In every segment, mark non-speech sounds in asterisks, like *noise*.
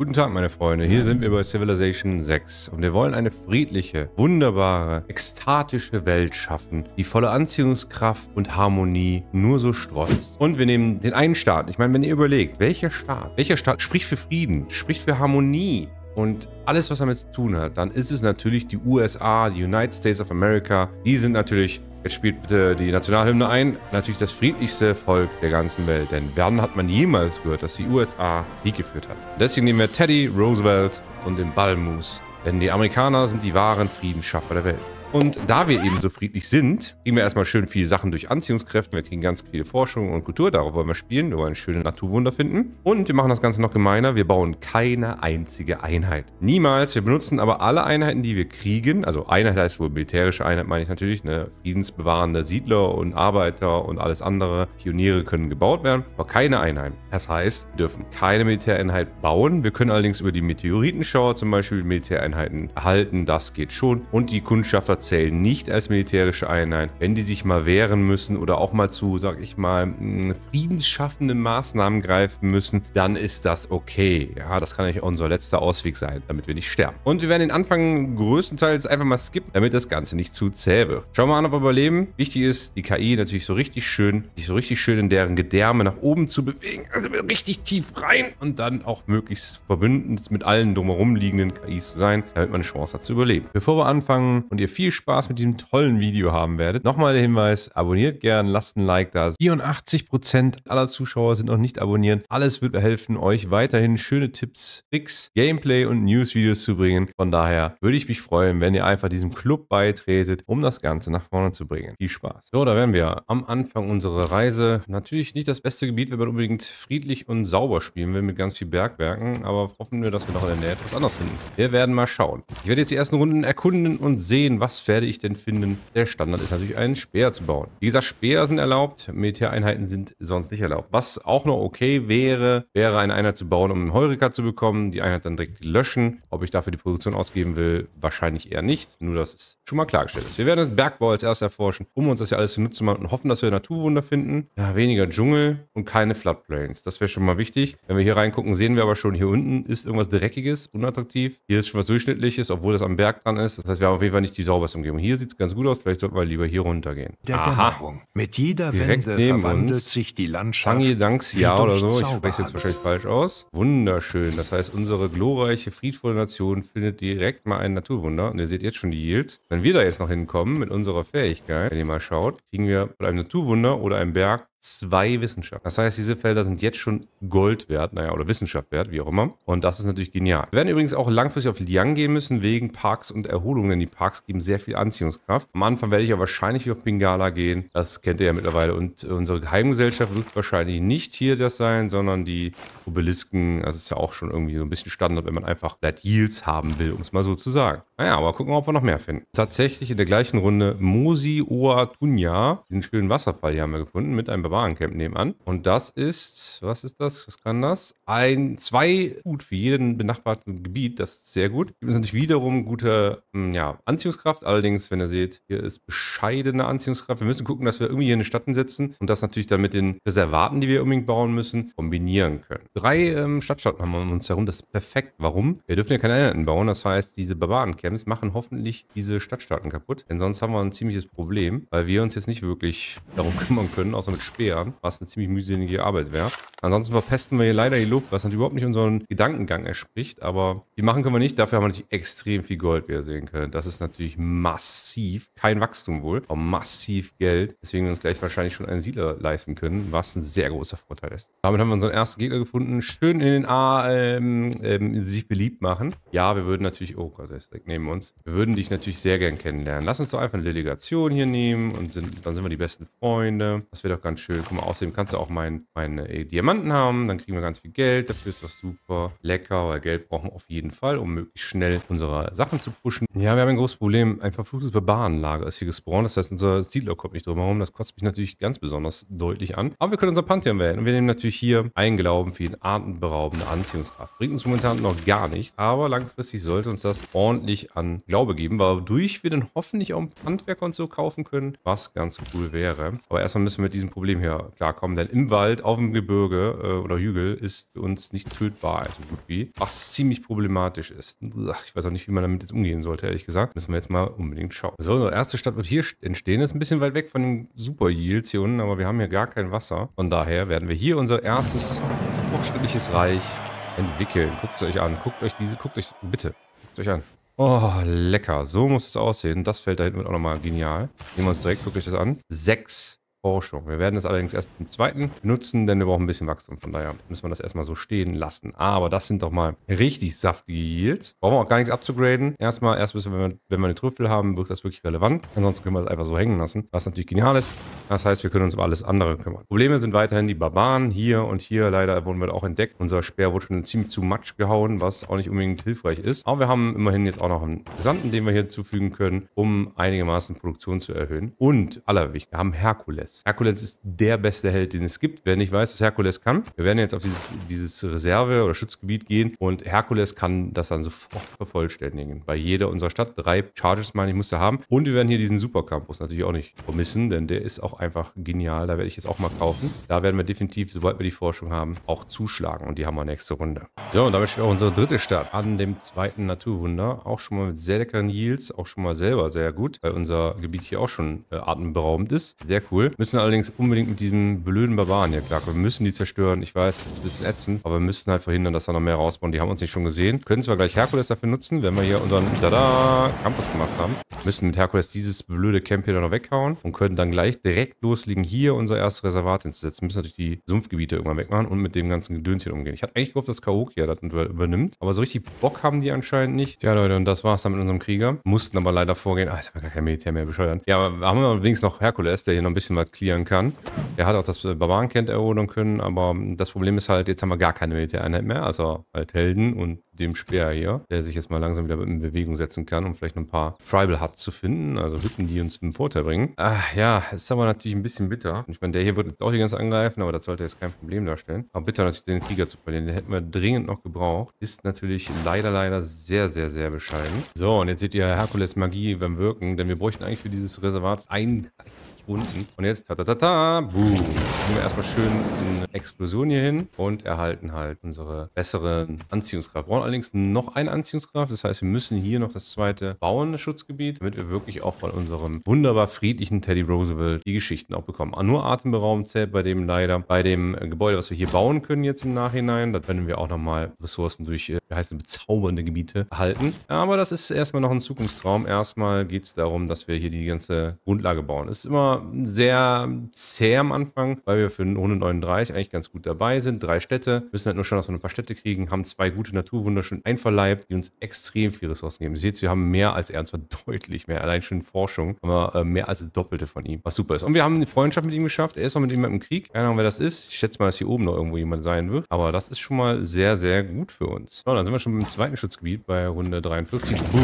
Guten Tag, meine Freunde. Hier sind wir bei Civilization 6 und wir wollen eine friedliche, wunderbare, ekstatische Welt schaffen, die volle Anziehungskraft und Harmonie nur so strotzt. Und wir nehmen den einen Staat. Ich meine, wenn ihr überlegt, welcher Staat, welcher Staat spricht für Frieden, spricht für Harmonie und alles, was damit zu tun hat, dann ist es natürlich die USA, die United States of America. Die sind natürlich Jetzt spielt bitte die Nationalhymne ein. Natürlich das friedlichste Volk der ganzen Welt. Denn wann hat man jemals gehört, dass die USA Krieg geführt hat? Deswegen nehmen wir Teddy, Roosevelt und den Ballmus. Denn die Amerikaner sind die wahren Friedensschaffer der Welt. Und da wir eben so friedlich sind, kriegen wir erstmal schön viele Sachen durch Anziehungskräfte. Wir kriegen ganz viel Forschung und Kultur. Darauf wollen wir spielen. Wir wollen schöne Naturwunder finden. Und wir machen das Ganze noch gemeiner. Wir bauen keine einzige Einheit. Niemals. Wir benutzen aber alle Einheiten, die wir kriegen. Also Einheit heißt wohl militärische Einheit, meine ich natürlich. Ne? Friedensbewahrende Siedler und Arbeiter und alles andere. Pioniere können gebaut werden, aber keine Einheit. Das heißt, wir dürfen keine Militäreinheit bauen. Wir können allerdings über die Meteoritenschauer zum Beispiel Militäreinheiten erhalten. Das geht schon. Und die Kundschafter zählen nicht als militärische Einheit, wenn die sich mal wehren müssen oder auch mal zu, sag ich mal, hm, friedensschaffenden Maßnahmen greifen müssen, dann ist das okay. Ja, das kann eigentlich unser letzter Ausweg sein, damit wir nicht sterben. Und wir werden den Anfang größtenteils einfach mal skippen, damit das Ganze nicht zu zäh wird. Schauen wir mal an, ob wir überleben. Wichtig ist, die KI natürlich so richtig schön, sich so richtig schön in deren Gedärme nach oben zu bewegen. Also richtig tief rein und dann auch möglichst verbündend mit allen drumherum liegenden KIs zu sein, damit man eine Chance hat zu überleben. Bevor wir anfangen und ihr viel viel Spaß mit diesem tollen Video haben werdet. Nochmal der Hinweis, abonniert gern, lasst ein Like da. 84% aller Zuschauer sind noch nicht abonniert. Alles wird helfen, euch weiterhin schöne Tipps, Tricks, Gameplay und News-Videos zu bringen. Von daher würde ich mich freuen, wenn ihr einfach diesem Club beitretet, um das Ganze nach vorne zu bringen. Viel Spaß. So, da wären wir am Anfang unserer Reise. Natürlich nicht das beste Gebiet, wenn man unbedingt friedlich und sauber spielen will mit ganz viel Bergwerken, aber hoffen wir, dass wir noch in der Nähe etwas anderes finden. Wir werden mal schauen. Ich werde jetzt die ersten Runden erkunden und sehen, was werde ich denn finden? Der Standard ist natürlich, einen Speer zu bauen. Wie gesagt, Speer sind erlaubt, Militäreinheiten sind sonst nicht erlaubt. Was auch noch okay wäre, wäre eine Einheit zu bauen, um einen Heureka zu bekommen, die Einheit dann direkt löschen. Ob ich dafür die Produktion ausgeben will, wahrscheinlich eher nicht. Nur, dass es schon mal klargestellt ist. Wir werden den Bergbau als erstes erforschen, um uns das ja alles zunutze zu machen und hoffen, dass wir Naturwunder finden. Ja, weniger Dschungel und keine Floodplains. Das wäre schon mal wichtig. Wenn wir hier reingucken, sehen wir aber schon, hier unten ist irgendwas Dreckiges, unattraktiv. Hier ist schon was Durchschnittliches, obwohl das am Berg dran ist. Das heißt, wir haben auf jeden Fall nicht die sauberste Umgebung. Hier sieht es ganz gut aus, vielleicht sollten wir lieber hier runtergehen. Der Aha. Dämmerung. Mit jeder Direkt Wende verwandelt sich die Landschaft. Danks, Danksja oder so, ich spreche jetzt wahrscheinlich falsch aus. Wunderschön. Das heißt, unsere glorreiche, friedvolle Nation findet direkt mal ein Naturwunder. Und ihr seht jetzt schon die Yields. Wenn wir da jetzt noch hinkommen mit unserer Fähigkeit, wenn ihr mal schaut, kriegen wir bei einem Naturwunder oder einem Berg zwei Wissenschaften. Das heißt, diese Felder sind jetzt schon Gold wert, naja, oder Wissenschaft wert, wie auch immer. Und das ist natürlich genial. Wir werden übrigens auch langfristig auf Liang gehen müssen, wegen Parks und Erholung, denn die Parks geben sehr viel Anziehungskraft. Am Anfang werde ich ja wahrscheinlich auf Bingala gehen. Das kennt ihr ja mittlerweile. Und unsere Geheimgesellschaft wird wahrscheinlich nicht hier das sein, sondern die Obelisken. Das ist ja auch schon irgendwie so ein bisschen Standard, wenn man einfach Light Yields haben will, um es mal so zu sagen. Naja, aber gucken wir, mal, ob wir noch mehr finden. Tatsächlich in der gleichen Runde Mosi Oatunya, den schönen Wasserfall hier haben wir gefunden, mit einem Barbarencamp nebenan. Und das ist, was ist das? Was kann das? Ein, zwei gut für jeden benachbarten Gebiet, das ist sehr gut. Gibt es natürlich wiederum gute hm, ja, Anziehungskraft. Allerdings, wenn ihr seht, hier ist bescheidene Anziehungskraft. Wir müssen gucken, dass wir irgendwie hier eine Stadt setzen und das natürlich dann mit den Reservaten, die wir unbedingt bauen müssen, kombinieren können. Drei ähm, Stadtstaaten haben wir um uns herum. Das ist perfekt. Warum? Wir dürfen ja keine Einheiten bauen. Das heißt, diese Barbarencamps machen hoffentlich diese Stadtstaaten kaputt. Denn sonst haben wir ein ziemliches Problem, weil wir uns jetzt nicht wirklich darum kümmern können, außer mit Spielen beschweren, was eine ziemlich mühselige Arbeit wäre. Ansonsten verpesten wir hier leider die Luft, was halt überhaupt nicht unseren Gedankengang erspricht, aber die machen können wir nicht. Dafür haben wir natürlich extrem viel Gold, wie ihr sehen könnt. Das ist natürlich massiv, kein Wachstum wohl, aber massiv Geld, deswegen wir uns gleich wahrscheinlich schon einen Siedler leisten können, was ein sehr großer Vorteil ist. Damit haben wir unseren ersten Gegner gefunden. Schön in den A ähm, ähm, sich beliebt machen. Ja, wir würden natürlich, oh Gott, das nehmen wir uns. Wir würden dich natürlich sehr gern kennenlernen. Lass uns doch einfach eine Delegation hier nehmen und sind, dann sind wir die besten Freunde. Das wäre doch ganz schön schön. Guck mal, außerdem kannst du auch mein, meine äh, Diamanten haben. Dann kriegen wir ganz viel Geld. Dafür ist das super lecker, weil Geld brauchen wir auf jeden Fall, um möglichst schnell unsere Sachen zu pushen. Ja, wir haben ein großes Problem. Ein verfluchtes Barbarenlager ist hier gespawnt. Das heißt, unser Siedler kommt nicht drüber herum. Das kotzt mich natürlich ganz besonders deutlich an. Aber wir können unser Pantheon wählen. Und wir nehmen natürlich hier einen Glauben für den atemberaubende Anziehungskraft. Bringt uns momentan noch gar nichts. Aber langfristig sollte uns das ordentlich an Glaube geben, wodurch wir dann hoffentlich auch ein Handwerk und so kaufen können, was ganz cool wäre. Aber erstmal müssen wir mit diesem Problem her klarkommen, denn im Wald, auf dem Gebirge äh, oder Hügel ist uns nicht tötbar, also gut wie, was ziemlich problematisch ist. Ich weiß auch nicht, wie man damit jetzt umgehen sollte, ehrlich gesagt. Müssen wir jetzt mal unbedingt schauen. So, unsere erste Stadt wird hier entstehen. Ist ein bisschen weit weg von den Super Yields hier unten, aber wir haben hier gar kein Wasser. Von daher werden wir hier unser erstes fortschrittliches Reich entwickeln. Guckt es euch an. Guckt euch diese, guckt euch, bitte, guckt euch an. Oh, lecker. So muss es aussehen. Das fällt da hinten auch nochmal genial. Nehmen wir uns direkt, guckt euch das an. Sechs Forschung. Wir werden das allerdings erst im zweiten nutzen, denn wir brauchen ein bisschen Wachstum. Von daher müssen wir das erstmal so stehen lassen. Aber das sind doch mal richtig saftige Yields. Brauchen wir auch gar nichts abzugraden. Erstmal, erst müssen wir, wenn wir eine Trüffel haben, wird das wirklich relevant. Ansonsten können wir das einfach so hängen lassen, was natürlich genial ist. Das heißt, wir können uns um alles andere kümmern. Probleme sind weiterhin die Barbaren. Hier und hier leider wurden wir auch entdeckt. Unser Speer wurde schon ziemlich zu Matsch gehauen, was auch nicht unbedingt hilfreich ist. Aber wir haben immerhin jetzt auch noch einen Gesandten, den wir hier hinzufügen können, um einigermaßen Produktion zu erhöhen. Und allerwichtig, wir haben Herkules. Herkules. Herkules ist der beste Held, den es gibt. Wer nicht weiß, dass Herkules kann, wir werden jetzt auf dieses, dieses Reserve- oder Schutzgebiet gehen und Herkules kann das dann sofort vervollständigen. Bei jeder unserer Stadt drei Charges, meine ich, musste haben. Und wir werden hier diesen Supercampus natürlich auch nicht vermissen, denn der ist auch einfach genial. Da werde ich jetzt auch mal kaufen. Da werden wir definitiv, sobald wir die Forschung haben, auch zuschlagen und die haben wir nächste Runde. So, und damit steht auch unsere dritte Stadt an dem zweiten Naturwunder. Auch schon mal mit sehr leckeren Yields, auch schon mal selber sehr gut, weil unser Gebiet hier auch schon äh, atemberaubend ist. Sehr cool. Müssen allerdings unbedingt mit diesem blöden Barbaren hier klarkommen. Wir müssen die zerstören. Ich weiß, das ist ein bisschen ätzend, aber wir müssen halt verhindern, dass da noch mehr rausbauen. Die haben uns nicht schon gesehen. Können zwar gleich Herkules dafür nutzen, wenn wir hier unseren Tada Campus gemacht haben. Müssen mit Herkules dieses blöde Camp hier dann noch weghauen und können dann gleich direkt loslegen, hier unser erstes Reservat hinzusetzen. Müssen natürlich die Sumpfgebiete irgendwann wegmachen und mit dem ganzen Gedöns hier umgehen. Ich hatte eigentlich gehofft, dass Kaokia das übernimmt, aber so richtig Bock haben die anscheinend nicht. Ja, Leute, und das war's dann mit unserem Krieger. Mussten aber leider vorgehen. Ah, ist aber gar kein Militär mehr, bescheuert. Ja, aber haben wir übrigens noch Herkules, der hier noch ein bisschen was das clearen kann. Er hat auch das äh, Barbarenkent erobern können, aber das Problem ist halt, jetzt haben wir gar keine Militäreinheit mehr, also halt Helden und dem Speer hier, der sich jetzt mal langsam wieder in Bewegung setzen kann, um vielleicht noch ein paar Tribal Huts zu finden, also Hütten, die uns einen Vorteil bringen. Ach ja, ist aber natürlich ein bisschen bitter. Ich meine, der hier wird auch die ganze angreifen, aber das sollte jetzt kein Problem darstellen. Aber bitter natürlich den Krieger zu verlieren, den hätten wir dringend noch gebraucht. Ist natürlich leider, leider sehr, sehr, sehr bescheiden. So, und jetzt seht ihr Herkules Magie beim Wirken, denn wir bräuchten eigentlich für dieses Reservat ein gleich unten. Und jetzt, ta ta ta ta, boom. Gehen wir erstmal schön eine Explosion hier hin und erhalten halt unsere besseren Anziehungskraft. Wir brauchen allerdings noch eine Anziehungskraft. Das heißt, wir müssen hier noch das zweite bauen, das Schutzgebiet, damit wir wirklich auch von unserem wunderbar friedlichen Teddy Roosevelt die Geschichten auch bekommen. Ah, nur atemberaubend zählt bei dem leider. Bei dem Gebäude, was wir hier bauen können jetzt im Nachhinein, da können wir auch nochmal Ressourcen durch, äh, wie heißt es, bezaubernde Gebiete erhalten. Aber das ist erstmal noch ein Zukunftstraum. Erstmal geht es darum, dass wir hier die ganze Grundlage bauen. Es ist immer sehr zäh am Anfang, weil wir für 139 eigentlich ganz gut dabei sind. Drei Städte, müssen halt nur schauen, dass wir ein paar Städte kriegen, haben zwei gute Naturwunder schon einverleibt, die uns extrem viele Ressourcen geben. Ihr seht, wir haben mehr als er, und zwar *laughs* deutlich mehr. Allein schon in Forschung haben wir äh, mehr als das Doppelte von ihm, was super ist. Und wir haben eine Freundschaft mit ihm geschafft. Er ist auch mit jemandem im Krieg. Keine Ahnung, wer das ist. Ich schätze mal, dass hier oben noch irgendwo jemand sein wird. Aber das ist schon mal sehr, sehr gut für uns. So, dann sind wir schon im zweiten Schutzgebiet bei Runde 43. Buh,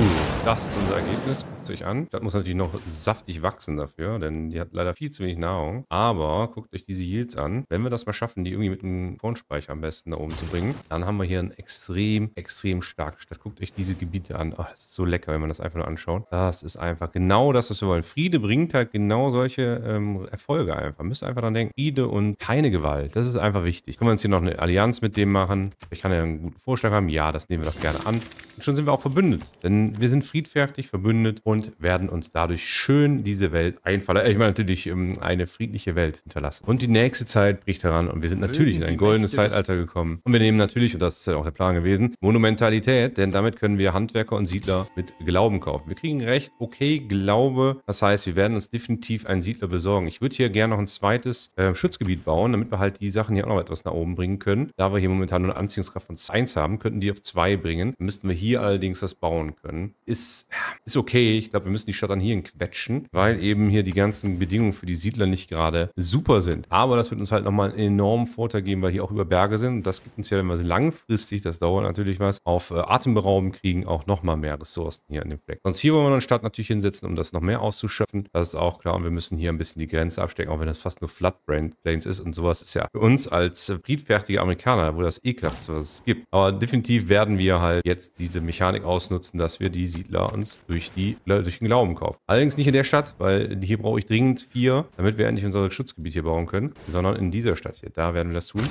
das ist unser Ergebnis. 50 an. Das muss natürlich noch saftig wachsen dafür, denn die hat leider viel zu wenig Nahrung. Aber guckt euch diese Yields an. Wenn wir das mal schaffen, die irgendwie mit einem Kornspeicher am besten da oben zu bringen, dann haben wir hier ein extrem, extrem starkes Stadt. Guckt euch diese Gebiete an. Ach, oh, das ist so lecker, wenn man das einfach nur anschaut. Das ist einfach genau das, was wir wollen. Friede bringt halt genau solche ähm, Erfolge einfach. Müsst einfach dran denken. Friede und keine Gewalt. Das ist einfach wichtig. Können wir uns hier noch eine Allianz mit dem machen? Ich kann ja einen guten Vorschlag haben. Ja, das nehmen wir doch gerne an. Und schon sind wir auch verbündet. Denn wir sind friedfertig, verbündet und und werden uns dadurch schön diese Welt einfallen. Äh, ich meine natürlich ähm, eine friedliche Welt hinterlassen. Und die nächste Zeit bricht heran und wir sind natürlich in ein goldenes Zeitalter gekommen. Und wir nehmen natürlich, und das ist ja auch der Plan gewesen, Monumentalität, denn damit können wir Handwerker und Siedler mit Glauben kaufen. Wir kriegen recht okay Glaube. Das heißt, wir werden uns definitiv einen Siedler besorgen. Ich würde hier gerne noch ein zweites äh, Schutzgebiet bauen, damit wir halt die Sachen hier auch noch etwas nach oben bringen können. Da wir hier momentan nur eine Anziehungskraft von 1 haben, könnten die auf 2 bringen. Dann müssten wir hier allerdings das bauen können. Ist, ist okay. Ich ich glaube, wir müssen die Stadt dann hierhin quetschen, weil eben hier die ganzen Bedingungen für die Siedler nicht gerade super sind. Aber das wird uns halt nochmal einen enormen Vorteil geben, weil hier auch über Berge sind. Und das gibt uns ja, wenn wir sie langfristig, das dauert natürlich was, auf äh, Atemberauben kriegen, auch nochmal mehr Ressourcen hier an dem Fleck. Sonst hier wollen wir eine Stadt natürlich hinsetzen, um das noch mehr auszuschöpfen. Das ist auch klar. Und wir müssen hier ein bisschen die Grenze abstecken, auch wenn das fast nur Floodplains ist. Und sowas ist ja für uns als äh, friedfertige Amerikaner, wo das ekelhaftste, was es gibt. Aber definitiv werden wir halt jetzt diese Mechanik ausnutzen, dass wir die Siedler uns durch die äh, durch den Glauben kaufen. Allerdings nicht in der Stadt, weil hier brauche ich dringend vier, damit wir endlich unser Schutzgebiet hier bauen können, sondern in dieser Stadt hier. Da werden wir das tun.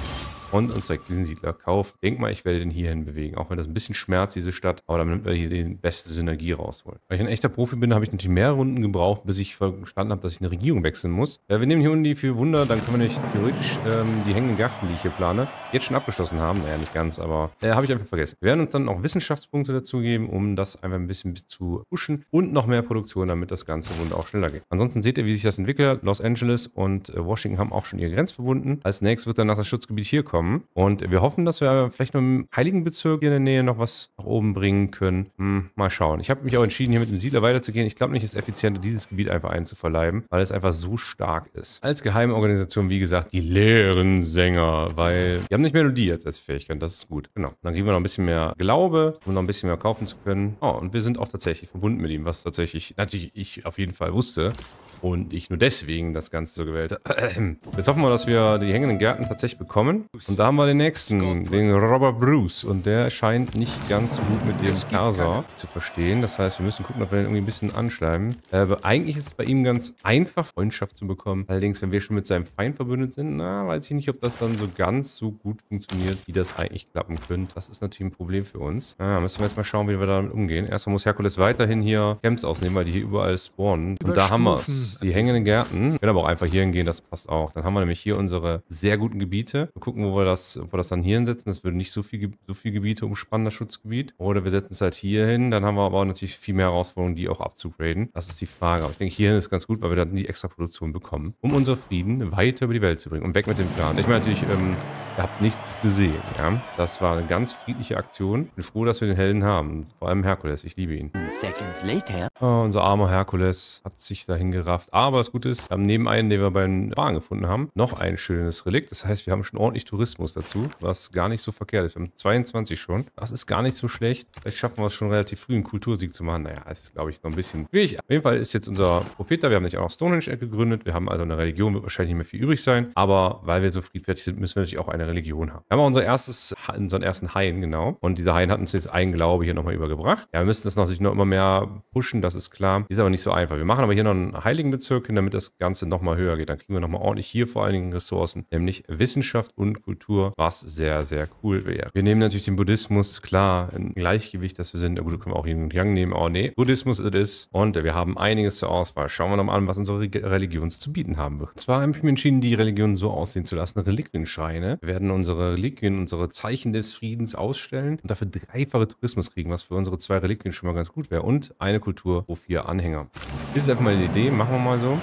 Und uns direkt diesen Siedler kaufen. Denk mal, ich werde den hierhin bewegen. Auch wenn das ein bisschen schmerzt, diese Stadt. Aber damit wir hier die beste Synergie rausholen. Weil ich ein echter Profi bin, habe ich natürlich mehrere Runden gebraucht, bis ich verstanden habe, dass ich eine Regierung wechseln muss. Ja, äh, wir nehmen hier unten die vier Wunder. Dann können wir nicht theoretisch ähm, die hängenden Garten, die ich hier plane, jetzt schon abgeschlossen haben. Naja, nicht ganz, aber äh, habe ich einfach vergessen. Wir werden uns dann auch Wissenschaftspunkte dazu geben, um das einfach ein bisschen zu pushen. Und noch mehr Produktion, damit das Ganze Bund auch schneller geht. Ansonsten seht ihr, wie sich das entwickelt. Los Angeles und äh, Washington haben auch schon ihre Grenze verbunden. Als nächstes wird danach das Schutzgebiet hier kommen. Und wir hoffen, dass wir vielleicht noch im Heiligenbezirk hier in der Nähe noch was nach oben bringen können. Hm, mal schauen. Ich habe mich auch entschieden, hier mit dem Siedler weiterzugehen. Ich glaube nicht, es ist effizienter, dieses Gebiet einfach einzuverleiben, weil es einfach so stark ist. Als Geheimorganisation, wie gesagt, die leeren Sänger, weil die haben nicht Melodie jetzt als Fähigkeit. Das ist gut. Genau. Dann geben wir noch ein bisschen mehr Glaube, um noch ein bisschen mehr kaufen zu können. Oh, und wir sind auch tatsächlich verbunden mit ihm, was tatsächlich, natürlich ich auf jeden Fall wusste und ich nur deswegen das Ganze so gewählt habe. *clears throat* Jetzt hoffen wir, dass wir die hängenden Gärten tatsächlich bekommen. Und da haben wir den nächsten, den Robert Bruce. Und der scheint nicht ganz so gut mit dem Perser zu verstehen. Das heißt, wir müssen gucken, ob wir den irgendwie ein bisschen anschleimen. Äh, eigentlich ist es bei ihm ganz einfach, Freundschaft zu bekommen. Allerdings, wenn wir schon mit seinem Feind verbündet sind, na, weiß ich nicht, ob das dann so ganz so gut funktioniert, wie das eigentlich klappen könnte. Das ist natürlich ein Problem für uns. Ah, müssen wir jetzt mal schauen, wie wir damit umgehen. Erstmal muss Herkules weiterhin hier kämpfen Camps ausnehmen, weil die hier überall spawnen. Und da haben wir es. Die hängenden Gärten. Wir können aber auch einfach hier hingehen, das passt auch. Dann haben wir nämlich hier unsere sehr guten Gebiete. Mal gucken, wo wir das, wo wir das dann hier hinsetzen. Das würde nicht so viel, so viel Gebiete umspannen, das Schutzgebiet. Oder wir setzen es halt hier hin. Dann haben wir aber natürlich viel mehr Herausforderungen, die auch abzugraden. Das ist die Frage. Aber ich denke, hierhin ist ganz gut, weil wir dann die extra Produktion bekommen, um unser Frieden weiter über die Welt zu bringen. Und weg mit dem Plan. Ich meine natürlich, ähm, Ihr habt nichts gesehen, ja. Das war eine ganz friedliche Aktion. Bin froh, dass wir den Helden haben. Vor allem Herkules. Ich liebe ihn. Seconds later. Oh, unser armer Herkules hat sich dahin gerafft. Aber das Gute ist, wir haben neben einen, den wir beim den Bahn gefunden haben, noch ein schönes Relikt. Das heißt, wir haben schon ordentlich Tourismus dazu, was gar nicht so verkehrt ist. Wir haben 22 schon. Das ist gar nicht so schlecht. Vielleicht schaffen wir es schon relativ früh, einen Kultursieg zu machen. Naja, ist, glaube ich, noch ein bisschen schwierig. Auf jeden Fall ist jetzt unser Prophet da. Wir haben nicht auch noch Stonehenge gegründet. Wir haben also eine Religion, wird wahrscheinlich nicht mehr viel übrig sein. Aber weil wir so friedfertig sind, müssen wir natürlich auch eine Religion haben. Wir haben unser erstes, unseren ersten Hain, genau. Und dieser Hain hat uns jetzt einen Glaube hier nochmal übergebracht. Ja, wir müssen das natürlich noch immer mehr pushen, das ist klar. Ist aber nicht so einfach. Wir machen aber hier noch einen Heiligenbezirk hin, damit das Ganze nochmal höher geht. Dann kriegen wir nochmal ordentlich hier vor allen Dingen Ressourcen, nämlich Wissenschaft und Kultur, was sehr, sehr cool wäre. Wir nehmen natürlich den Buddhismus, klar, ein Gleichgewicht, dass wir sind. Na Gut, können wir auch Yin und Yang nehmen. Oh nee, Buddhismus ist es. Und wir haben einiges zur Auswahl. Schauen wir nochmal an, was unsere Religion zu bieten haben wird. Und zwar habe ich mich entschieden, die Religion so aussehen zu lassen. Reliquienschreine. werden werden unsere Reliquien, unsere Zeichen des Friedens ausstellen und dafür dreifache Tourismus kriegen, was für unsere zwei Reliquien schon mal ganz gut wäre. Und eine Kultur pro vier Anhänger. Ist einfach mal eine Idee, machen wir mal so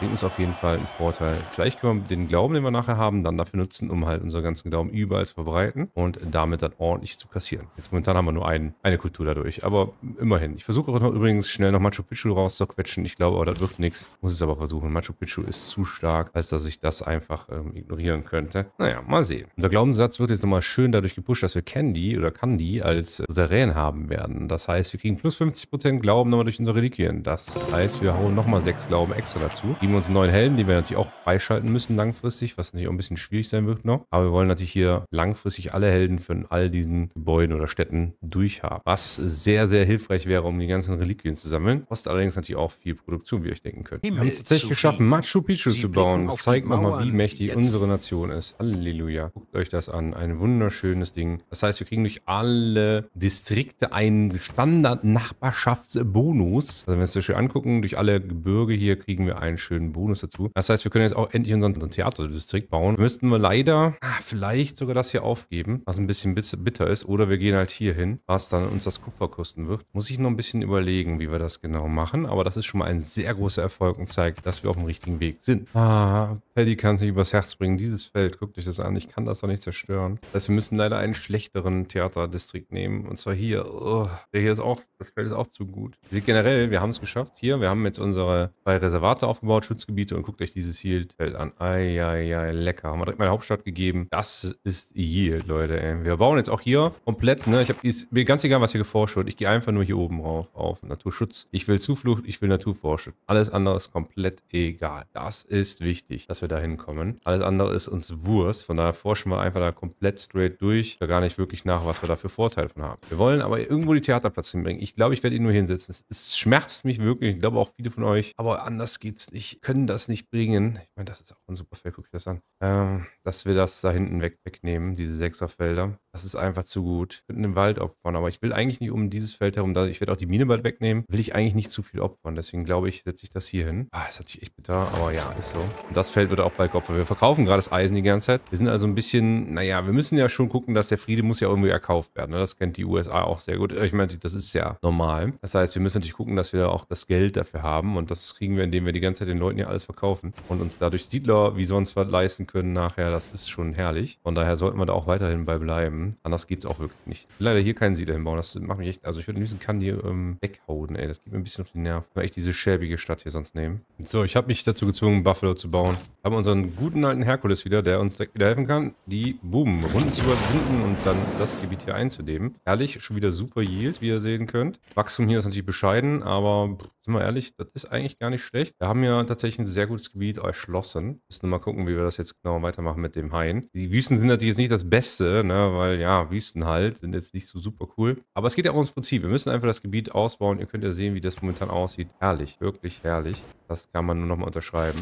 bringt uns auf jeden Fall einen Vorteil. Vielleicht können wir den Glauben, den wir nachher haben, dann dafür nutzen, um halt unseren ganzen Glauben überall zu verbreiten und damit dann ordentlich zu kassieren. Jetzt momentan haben wir nur einen, eine Kultur dadurch, aber immerhin. Ich versuche übrigens schnell noch Machu Picchu rauszuquetschen. Ich glaube, das wird nichts. Muss es aber versuchen. Machu Picchu ist zu stark, als dass ich das einfach ähm, ignorieren könnte. Naja, mal sehen. Unser Glaubenssatz wird jetzt nochmal schön dadurch gepusht, dass wir Candy oder Candy als Souverän haben werden. Das heißt, wir kriegen plus 50% Glauben nochmal durch unsere Reliquien. Das heißt, wir hauen nochmal sechs Glauben extra dazu. Die kriegen wir uns einen neuen Helden, den wir natürlich auch freischalten müssen langfristig, was natürlich auch ein bisschen schwierig sein wird noch. Aber wir wollen natürlich hier langfristig alle Helden von all diesen Gebäuden oder Städten durchhaben, was sehr, sehr hilfreich wäre, um die ganzen Reliquien zu sammeln. Kostet allerdings natürlich auch viel Produktion, wie ihr euch denken könnt. Himmel wir haben es tatsächlich geschafft, Machu Picchu zu bauen. Das zeigt nochmal, wie mächtig jetzt. unsere Nation ist. Halleluja. Guckt euch das an. Ein wunderschönes Ding. Das heißt, wir kriegen durch alle Distrikte einen Standard-Nachbarschaftsbonus. Also wenn wir es euch schön angucken, durch alle Gebirge hier kriegen wir einen schönen schönen Bonus dazu. Das heißt, wir können jetzt auch endlich unseren, Theaterdistrikt bauen. Müssten wir leider ah, vielleicht sogar das hier aufgeben, was ein bisschen bitter ist. Oder wir gehen halt hier hin, was dann uns das Kupfer kosten wird. Muss ich noch ein bisschen überlegen, wie wir das genau machen. Aber das ist schon mal ein sehr großer Erfolg und zeigt, dass wir auf dem richtigen Weg sind. Ah, Teddy kann sich übers Herz bringen. Dieses Feld, guckt euch das an. Ich kann das doch nicht zerstören. Das heißt, wir müssen leider einen schlechteren Theaterdistrikt nehmen. Und zwar hier. Oh, der hier ist auch, das Feld ist auch zu gut. Sieht generell, wir haben es geschafft. Hier, wir haben jetzt unsere zwei Reservate aufgebaut. Schutzgebiete und guckt euch dieses Yield-Feld an. Eieiei, lecker. Haben wir direkt meine Hauptstadt gegeben. Das ist Yield, Leute, ey. Wir bauen jetzt auch hier komplett, ne? Ich habe mir ganz egal, was hier geforscht wird. Ich gehe einfach nur hier oben rauf auf Naturschutz. Ich will Zuflucht, ich will Naturforschung. Alles andere ist komplett egal. Das ist wichtig, dass wir da hinkommen. Alles andere ist uns Wurst. Von daher forschen wir einfach da komplett straight durch. Da gar nicht wirklich nach, was wir da für Vorteile von haben. Wir wollen aber irgendwo die Theaterplatz hinbringen. Ich glaube, ich werde ihn nur hinsetzen. Es, es schmerzt mich wirklich. Ich glaube auch viele von euch. Aber anders geht's nicht können das nicht bringen. Ich meine, das ist auch ein super Feld, guck ich das an. Ähm, dass wir das da hinten weg, wegnehmen, diese Sechserfelder. Das ist einfach zu gut. Könnten im Wald opfern, aber ich will eigentlich nicht um dieses Feld herum, da ich werde auch die Mine bald wegnehmen, will ich eigentlich nicht zu viel opfern. Deswegen glaube ich, setze ich das hier hin. Ah, das ist natürlich echt bitter, aber ja, ist so. Und das Feld wird auch bald geopfert. Wir verkaufen gerade das Eisen die ganze Zeit. Wir sind also ein bisschen, naja, wir müssen ja schon gucken, dass der Friede muss ja irgendwie erkauft werden. Ne? Das kennt die USA auch sehr gut. Ich meine, das ist ja normal. Das heißt, wir müssen natürlich gucken, dass wir auch das Geld dafür haben und das kriegen wir, indem wir die ganze Zeit den Leuten ja alles verkaufen und uns dadurch Siedler wie sonst was leisten können nachher. Das ist schon herrlich. Von daher sollten wir da auch weiterhin bei bleiben. Anders geht es auch wirklich nicht. leider hier keinen Siedler hinbauen. Das macht mich echt... Also ich würde diesen liebsten kann hier ähm, weghauen, ey. Das geht mir ein bisschen auf die Nerven. Weil echt diese schäbige Stadt hier sonst nehmen. so, ich habe mich dazu gezwungen, Buffalo zu bauen. Haben unseren guten alten Herkules wieder, der uns direkt wieder helfen kann, die Boom Runden zu überwinden und dann das Gebiet hier einzunehmen. Ehrlich, schon wieder super Yield, wie ihr sehen könnt. Wachstum hier ist natürlich bescheiden, aber sind wir ehrlich, das ist eigentlich gar nicht schlecht. Wir haben ja tatsächlich ein sehr gutes Gebiet erschlossen. Müssen wir mal gucken, wie wir das jetzt genau weitermachen mit dem Hain. Die Wüsten sind natürlich jetzt nicht das Beste, ne? weil ja, Wüsten halt sind jetzt nicht so super cool. Aber es geht ja auch ums Prinzip. Wir müssen einfach das Gebiet ausbauen. Ihr könnt ja sehen, wie das momentan aussieht. Herrlich, wirklich herrlich. Das kann man nur nochmal unterschreiben.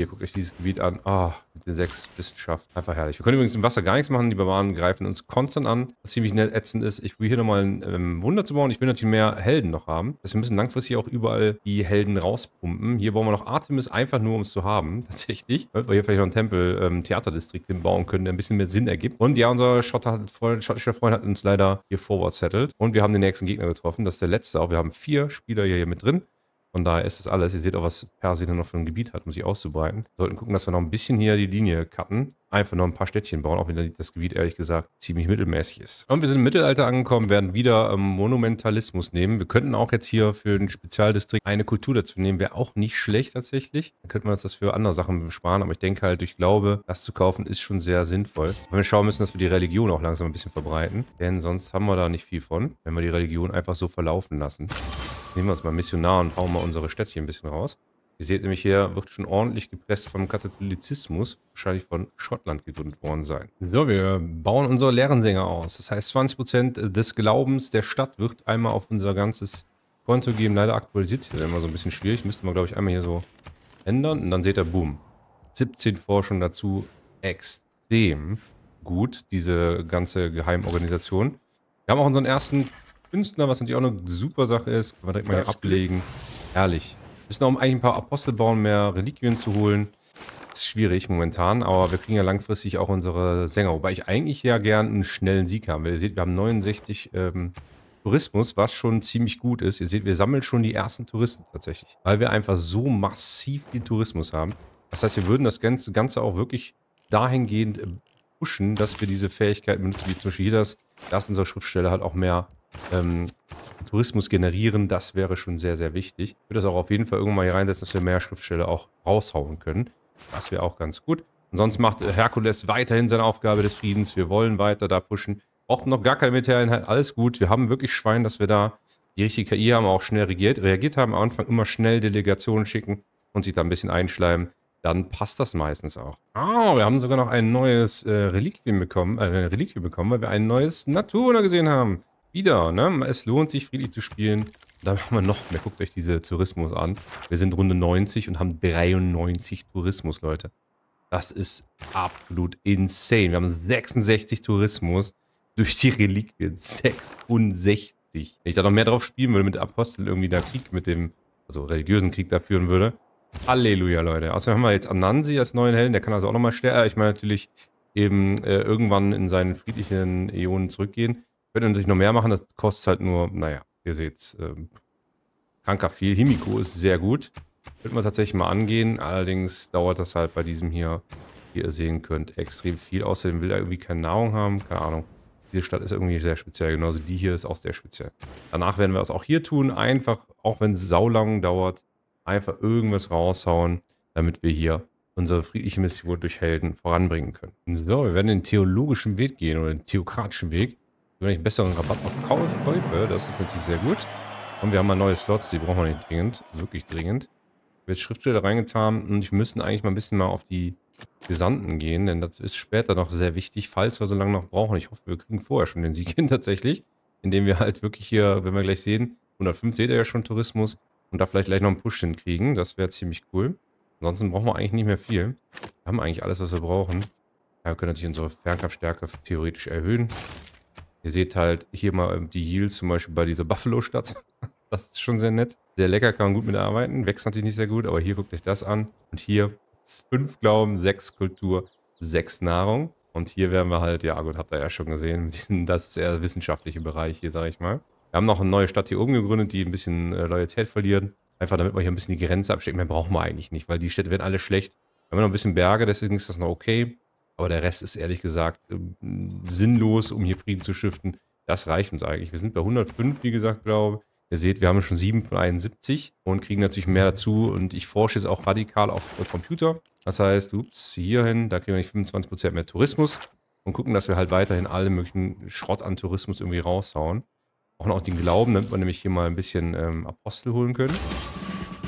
Hier, guckt euch dieses Gebiet an. Ah, oh, mit den sechs Wissenschaften. Einfach herrlich. Wir können übrigens im Wasser gar nichts machen. Die Barbaren greifen uns konstant an, was ziemlich nett ätzend ist. Ich will hier nochmal ein ähm, Wunder zu bauen. Ich will natürlich mehr Helden noch haben. Also wir müssen langfristig auch überall die Helden rauspumpen. Hier bauen wir noch Artemis, einfach nur um es zu haben. *laughs* Tatsächlich. Weil wir hier vielleicht noch einen Tempel, ähm, Theaterdistrikt hinbauen können, der ein bisschen mehr Sinn ergibt. Und ja, unser Schotter Freund, schottischer Freund hat uns leider hier forward settled. Und wir haben den nächsten Gegner getroffen. Das ist der letzte auch. Wir haben vier Spieler hier mit drin. Von daher ist das alles. Ihr seht auch, was Persien noch für ein Gebiet hat, um sich auszubreiten. Wir sollten gucken, dass wir noch ein bisschen hier die Linie cutten. Einfach noch ein paar Städtchen bauen, auch wenn das Gebiet ehrlich gesagt ziemlich mittelmäßig ist. Und wir sind im Mittelalter angekommen, werden wieder ähm, Monumentalismus nehmen. Wir könnten auch jetzt hier für den Spezialdistrikt eine Kultur dazu nehmen. Wäre auch nicht schlecht tatsächlich. Dann könnte man uns das für andere Sachen sparen. Aber ich denke halt, ich Glaube, das zu kaufen, ist schon sehr sinnvoll. Weil wir schauen müssen, dass wir die Religion auch langsam ein bisschen verbreiten. Denn sonst haben wir da nicht viel von, wenn wir die Religion einfach so verlaufen lassen. Nehmen wir uns mal Missionar und hauen mal unsere Städtchen ein bisschen raus. Ihr seht nämlich hier, wird schon ordentlich gepresst vom Katholizismus, wahrscheinlich von Schottland gegründet worden sein. So, wir bauen unsere Lehrensänger aus. Das heißt, 20% des Glaubens der Stadt wird einmal auf unser ganzes Konto geben. Leider aktualisiert sich das immer so ein bisschen schwierig. Müssten wir, glaube ich, einmal hier so ändern. Und dann seht ihr, boom, 17 Forschung dazu. Extrem gut, diese ganze Geheimorganisation. Wir haben auch unseren ersten Künstler, was natürlich auch eine super Sache ist. Kann man direkt mal hier ablegen. Herrlich. Müssen noch eigentlich ein paar Apostel bauen, mehr Reliquien zu holen. Ist schwierig momentan, aber wir kriegen ja langfristig auch unsere Sänger. Wobei ich eigentlich ja gern einen schnellen Sieg haben will. Ihr seht, wir haben 69 ähm, Tourismus, was schon ziemlich gut ist. Ihr seht, wir sammeln schon die ersten Touristen tatsächlich, weil wir einfach so massiv viel Tourismus haben. Das heißt, wir würden das Ganze auch wirklich dahingehend äh, pushen, dass wir diese Fähigkeiten benutzen, wie zum Beispiel hier das, dass unser Schriftsteller halt auch mehr ähm, Tourismus generieren, das wäre schon sehr, sehr wichtig. Ich würde das auch auf jeden Fall irgendwann mal hier reinsetzen, dass wir mehr Schriftsteller auch raushauen können. Das wäre auch ganz gut. Ansonsten macht Herkules weiterhin seine Aufgabe des Friedens. Wir wollen weiter da pushen. Braucht noch gar keine Militäreinheit, halt alles gut. Wir haben wirklich Schwein, dass wir da die richtige KI haben, auch schnell regiert, reagiert haben. Am Anfang immer schnell Delegationen schicken und sich da ein bisschen einschleimen. Dann passt das meistens auch. Ah, oh, wir haben sogar noch ein neues äh, Reliquien bekommen, äh, Reliquie bekommen, weil wir ein neues Naturwunder gesehen haben wieder. Ne? Es lohnt sich, friedlich zu spielen. Da haben wir noch mehr. Guckt euch diese Tourismus an. Wir sind Runde 90 und haben 93 Tourismus, Leute. Das ist absolut insane. Wir haben 66 Tourismus durch die Reliquien. 66. Wenn ich da noch mehr drauf spielen würde mit Apostel, irgendwie da Krieg mit dem, also religiösen Krieg da führen würde. Halleluja, Leute. Außerdem haben wir jetzt Anansi als neuen Helden. Der kann also auch nochmal sterben. Äh, ich meine natürlich eben äh, irgendwann in seinen friedlichen Äonen zurückgehen. Könnte natürlich noch mehr machen, das kostet halt nur, naja, ihr seht's, ähm, kranker viel. Himiko ist sehr gut. Könnte man tatsächlich mal angehen, allerdings dauert das halt bei diesem hier, wie ihr sehen könnt, extrem viel. Außerdem will er irgendwie keine Nahrung haben, keine Ahnung. Diese Stadt ist irgendwie sehr speziell, genauso die hier ist auch sehr speziell. Danach werden wir das auch hier tun, einfach, auch wenn es saulang dauert, einfach irgendwas raushauen, damit wir hier unsere friedliche Mission durch Helden voranbringen können. So, wir werden den theologischen Weg gehen oder den theokratischen Weg. Wenn ich einen besseren Rabatt auf Käufe. Das ist natürlich sehr gut. Und wir haben mal neue Slots. Die brauchen wir nicht dringend. Wirklich dringend. Ich habe jetzt Schriftsteller reingetan. Und ich müsste eigentlich mal ein bisschen mal auf die Gesandten gehen. Denn das ist später noch sehr wichtig, falls wir so lange noch brauchen. Ich hoffe, wir kriegen vorher schon den Sieg *laughs* hin tatsächlich. Indem wir halt wirklich hier, wenn wir gleich sehen, 105 seht ihr ja schon Tourismus. Und da vielleicht gleich noch einen Push hinkriegen. Das wäre ziemlich cool. Ansonsten brauchen wir eigentlich nicht mehr viel. Wir haben eigentlich alles, was wir brauchen. Ja, wir können natürlich unsere Fernkraftstärke theoretisch erhöhen. Ihr seht halt hier mal die Yields zum Beispiel bei dieser Buffalo-Stadt. *laughs* Das ist schon sehr nett. Sehr lecker, kann man gut mitarbeiten. Wächst natürlich nicht sehr gut, aber hier guckt euch das an. Und hier fünf Glauben, sechs Kultur, sechs Nahrung. Und hier werden wir halt, ja gut, habt ihr ja schon gesehen, *laughs* das ist eher der wissenschaftliche Bereich hier, sage ich mal. Wir haben noch eine neue Stadt hier oben gegründet, die ein bisschen äh, Loyalität verlieren. Einfach damit wir hier ein bisschen die Grenze abstecken. Mehr brauchen wir eigentlich nicht, weil die Städte werden alle schlecht. Wir haben noch ein bisschen Berge, deswegen ist das noch okay. Aber der Rest ist ehrlich gesagt ähm, sinnlos, um hier Frieden zu stiften. Das reicht uns eigentlich. Wir sind bei 105, wie gesagt, glaube ich. Ihr seht, wir haben schon 7 von 71 und kriegen natürlich mehr dazu. Und ich forsche jetzt auch radikal auf Computer. Das heißt, ups, hierhin, da kriegen wir nicht 25% mehr Tourismus. Und gucken, dass wir halt weiterhin alle möglichen Schrott an Tourismus irgendwie raushauen. Auch noch den Glauben, damit wir nämlich hier mal ein bisschen ähm, Apostel holen können.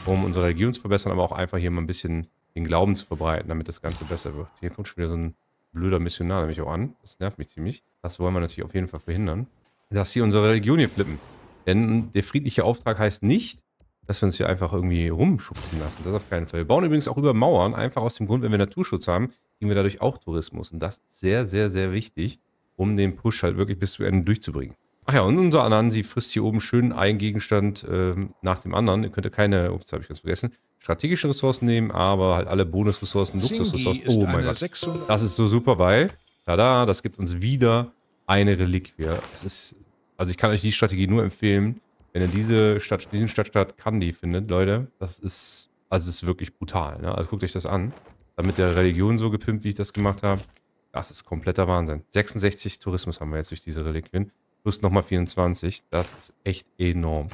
Um unsere Religion zu verbessern, aber auch einfach hier mal ein bisschen den Glauben zu verbreiten, damit das Ganze besser wird. Hier kommt schon wieder so ein blöder Missionar nämlich auch an. Das nervt mich ziemlich. Das wollen wir natürlich auf jeden Fall verhindern. Dass sie unsere Religion hier flippen. Denn der friedliche Auftrag heißt nicht, dass wir uns hier einfach irgendwie rumschubsen lassen. Das auf keinen Fall. Wir bauen übrigens auch über Mauern, einfach aus dem Grund, wenn wir Naturschutz haben, kriegen wir dadurch auch Tourismus. Und das ist sehr, sehr, sehr wichtig, um den Push halt wirklich bis zu Ende durchzubringen. Ach ja, und unser Anansi frisst hier oben schön einen Gegenstand äh, nach dem anderen. Ihr könnt ja keine, ups, habe ich ganz vergessen, strategischen Ressourcen nehmen, aber halt alle Bonusressourcen, Luxusressourcen. Oh mein Gott. Das ist so super, weil, tada, das gibt uns wieder eine Reliquie. Das ist, also ich kann euch die Strategie nur empfehlen, wenn ihr diese Stadt, diesen Stadtstaat Kandi findet, Leute, das ist, also es ist wirklich brutal. Ne? Also guckt euch das an. Dann mit der Religion so gepimpt, wie ich das gemacht habe. Das ist kompletter Wahnsinn. 66 Tourismus haben wir jetzt durch diese Reliquien. Plus nochmal 24. Das ist echt enorm.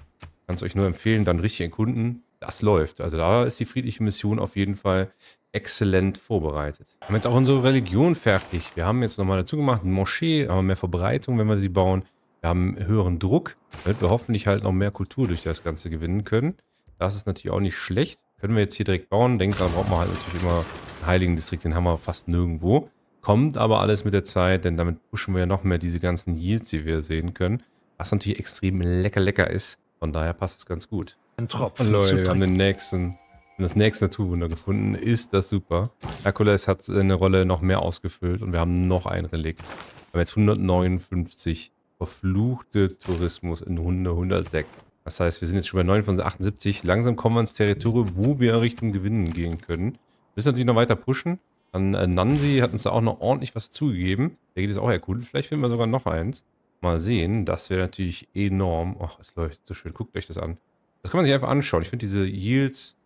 Kann es euch nur empfehlen, dann richtig erkunden das läuft. Also da ist die friedliche Mission auf jeden Fall exzellent vorbereitet. Wir haben jetzt auch unsere Religion fertig. Wir haben jetzt nochmal dazu gemacht, eine Moschee, aber mehr Verbreitung, wenn wir sie bauen. Wir haben höheren Druck, damit wir hoffentlich halt noch mehr Kultur durch das Ganze gewinnen können. Das ist natürlich auch nicht schlecht. Können wir jetzt hier direkt bauen. Denkt, dann braucht man halt natürlich immer einen heiligen Distrikt. Den haben wir fast nirgendwo. Kommt aber alles mit der Zeit, denn damit pushen wir ja noch mehr diese ganzen Yields, die wir sehen können. Was natürlich extrem lecker, lecker ist. Von daher passt es ganz gut. Ein Tropfen. Leute, wir haben den nächsten. Das nächste Naturwunder gefunden. Ist das super. Herkules hat äh, eine Rolle noch mehr ausgefüllt und wir haben noch ein Relikt. Wir haben jetzt 159 verfluchte Tourismus in Hunde 106. Das heißt, wir sind jetzt schon bei 9 von 78. Langsam kommen wir ins Territorium, wo wir Richtung Gewinnen gehen können. Wir müssen natürlich noch weiter pushen. Dann äh, Nansi hat uns da auch noch ordentlich was zugegeben. Der geht jetzt auch erkunden. Vielleicht finden wir sogar noch eins. Mal sehen. Das wäre natürlich enorm. Ach, es leuchtet so schön. Guckt euch das an. Das kann man sich einfach anschauen. Ich finde diese Yields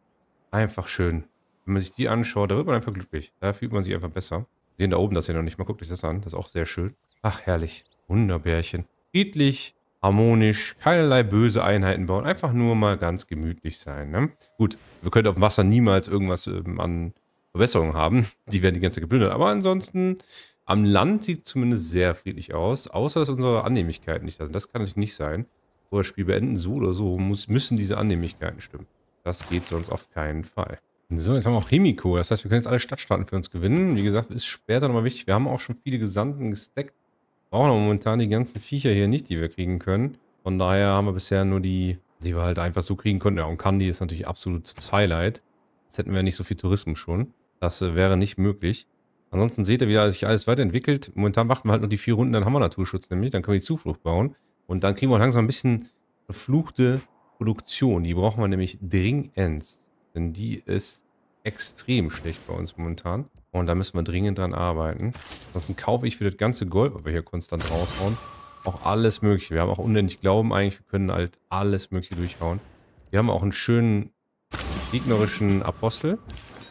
einfach schön. Wenn man sich die anschaut, da wird man einfach glücklich. Da fühlt man sich einfach besser. Sehen da oben, das hier noch nicht mal. Guckt euch das an. Das ist auch sehr schön. Ach, herrlich. Wunderbärchen. Friedlich, harmonisch, keinerlei böse Einheiten bauen. Einfach nur mal ganz gemütlich sein. Ne? Gut, wir können auf dem Wasser niemals irgendwas ähm, an Verbesserungen haben. Die werden die ganze Zeit geplündert. Aber ansonsten, am Land sieht es zumindest sehr friedlich aus. Außer, dass unsere Annehmlichkeiten nicht da sind. Das kann natürlich nicht sein das Spiel beenden, so oder so, muss, müssen diese Annehmlichkeiten stimmen. Das geht sonst auf keinen Fall. So, jetzt haben wir auch Himiko. Das heißt, wir können jetzt alle Stadtstaaten für uns gewinnen. Wie gesagt, ist später nochmal wichtig. Wir haben auch schon viele Gesandten gesteckt. Brauchen aber momentan die ganzen Viecher hier nicht, die wir kriegen können. Von daher haben wir bisher nur die, die wir halt einfach so kriegen konnten. Ja, und Kandi ist natürlich absolut das Highlight. Jetzt hätten wir nicht so viel Tourismus schon. Das äh, wäre nicht möglich. Ansonsten seht ihr, wie sich alles weiterentwickelt. Momentan warten wir halt noch die vier Runden, dann haben wir Naturschutz nämlich. Dann können wir die Zuflucht bauen. Und dann kriegen wir langsam ein bisschen verfluchte Produktion. Die brauchen wir nämlich dringend. Denn die ist extrem schlecht bei uns momentan. Und da müssen wir dringend dran arbeiten. Ansonsten kaufe ich für das ganze Gold, was wir hier konstant raushauen, auch alles Mögliche. Wir haben auch unendlich Glauben eigentlich. Wir können halt alles Mögliche durchhauen. Wir haben auch einen schönen gegnerischen Apostel.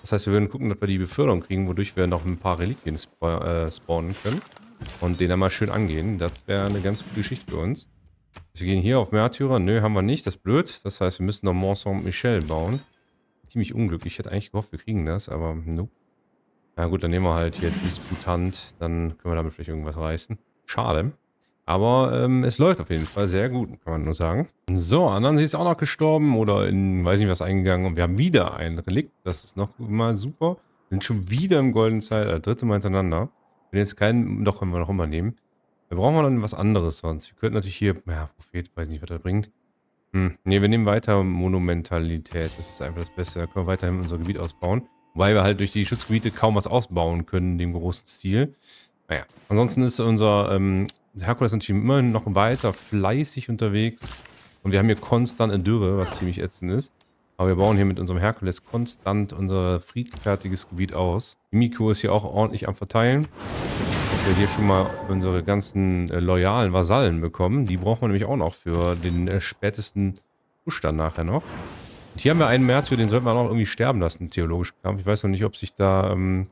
Das heißt, wir würden gucken, dass wir die Beförderung kriegen, wodurch wir noch ein paar Reliquien äh, spawnen können und den dann mal schön angehen. Das wäre eine ganz gute Geschichte für uns. Wir gehen hier auf Märtyrer. Nö, haben wir nicht. Das ist blöd. Das heißt, wir müssen noch Mont Saint-Michel bauen. Ziemlich unglücklich. Ich hätte eigentlich gehofft, wir kriegen das, aber nope. Na gut, dann nehmen wir halt hier Disputant. Dann können wir damit vielleicht irgendwas reißen. Schade. Aber ähm, es läuft auf jeden Fall sehr gut, kann man nur sagen. So, Anansi ist auch noch gestorben oder in weiß nicht was eingegangen. Und wir haben wieder ein Relikt. Das ist noch mal super. Sind schon wieder im goldenen Zeitalter. Dritte Mal hintereinander. Wenn jetzt keinen, doch können wir noch immer nehmen. Da brauchen wir dann was anderes sonst. Wir könnten natürlich hier, naja, Prophet, weiß nicht, was er bringt. Hm, ne, wir nehmen weiter Monumentalität. Das ist einfach das Beste. Da können wir weiterhin unser Gebiet ausbauen. Wobei wir halt durch die Schutzgebiete kaum was ausbauen können, dem großen Stil. Naja, ansonsten ist unser ähm, Herkules natürlich immer noch weiter fleißig unterwegs. Und wir haben hier konstant eine Dürre, was ziemlich ätzend ist. Aber wir bauen hier mit unserem Herkules konstant unser friedfertiges Gebiet aus. Imiko ist hier auch ordentlich am Verteilen. Dass wir hier schon mal unsere ganzen äh, loyalen Vasallen bekommen. Die brauchen wir nämlich auch noch für den äh, spätesten dann nachher noch. Und hier haben wir einen Märtyr, den sollten wir auch irgendwie sterben lassen, theologisch Kampf. Ich weiß noch nicht, ob sich da ähm,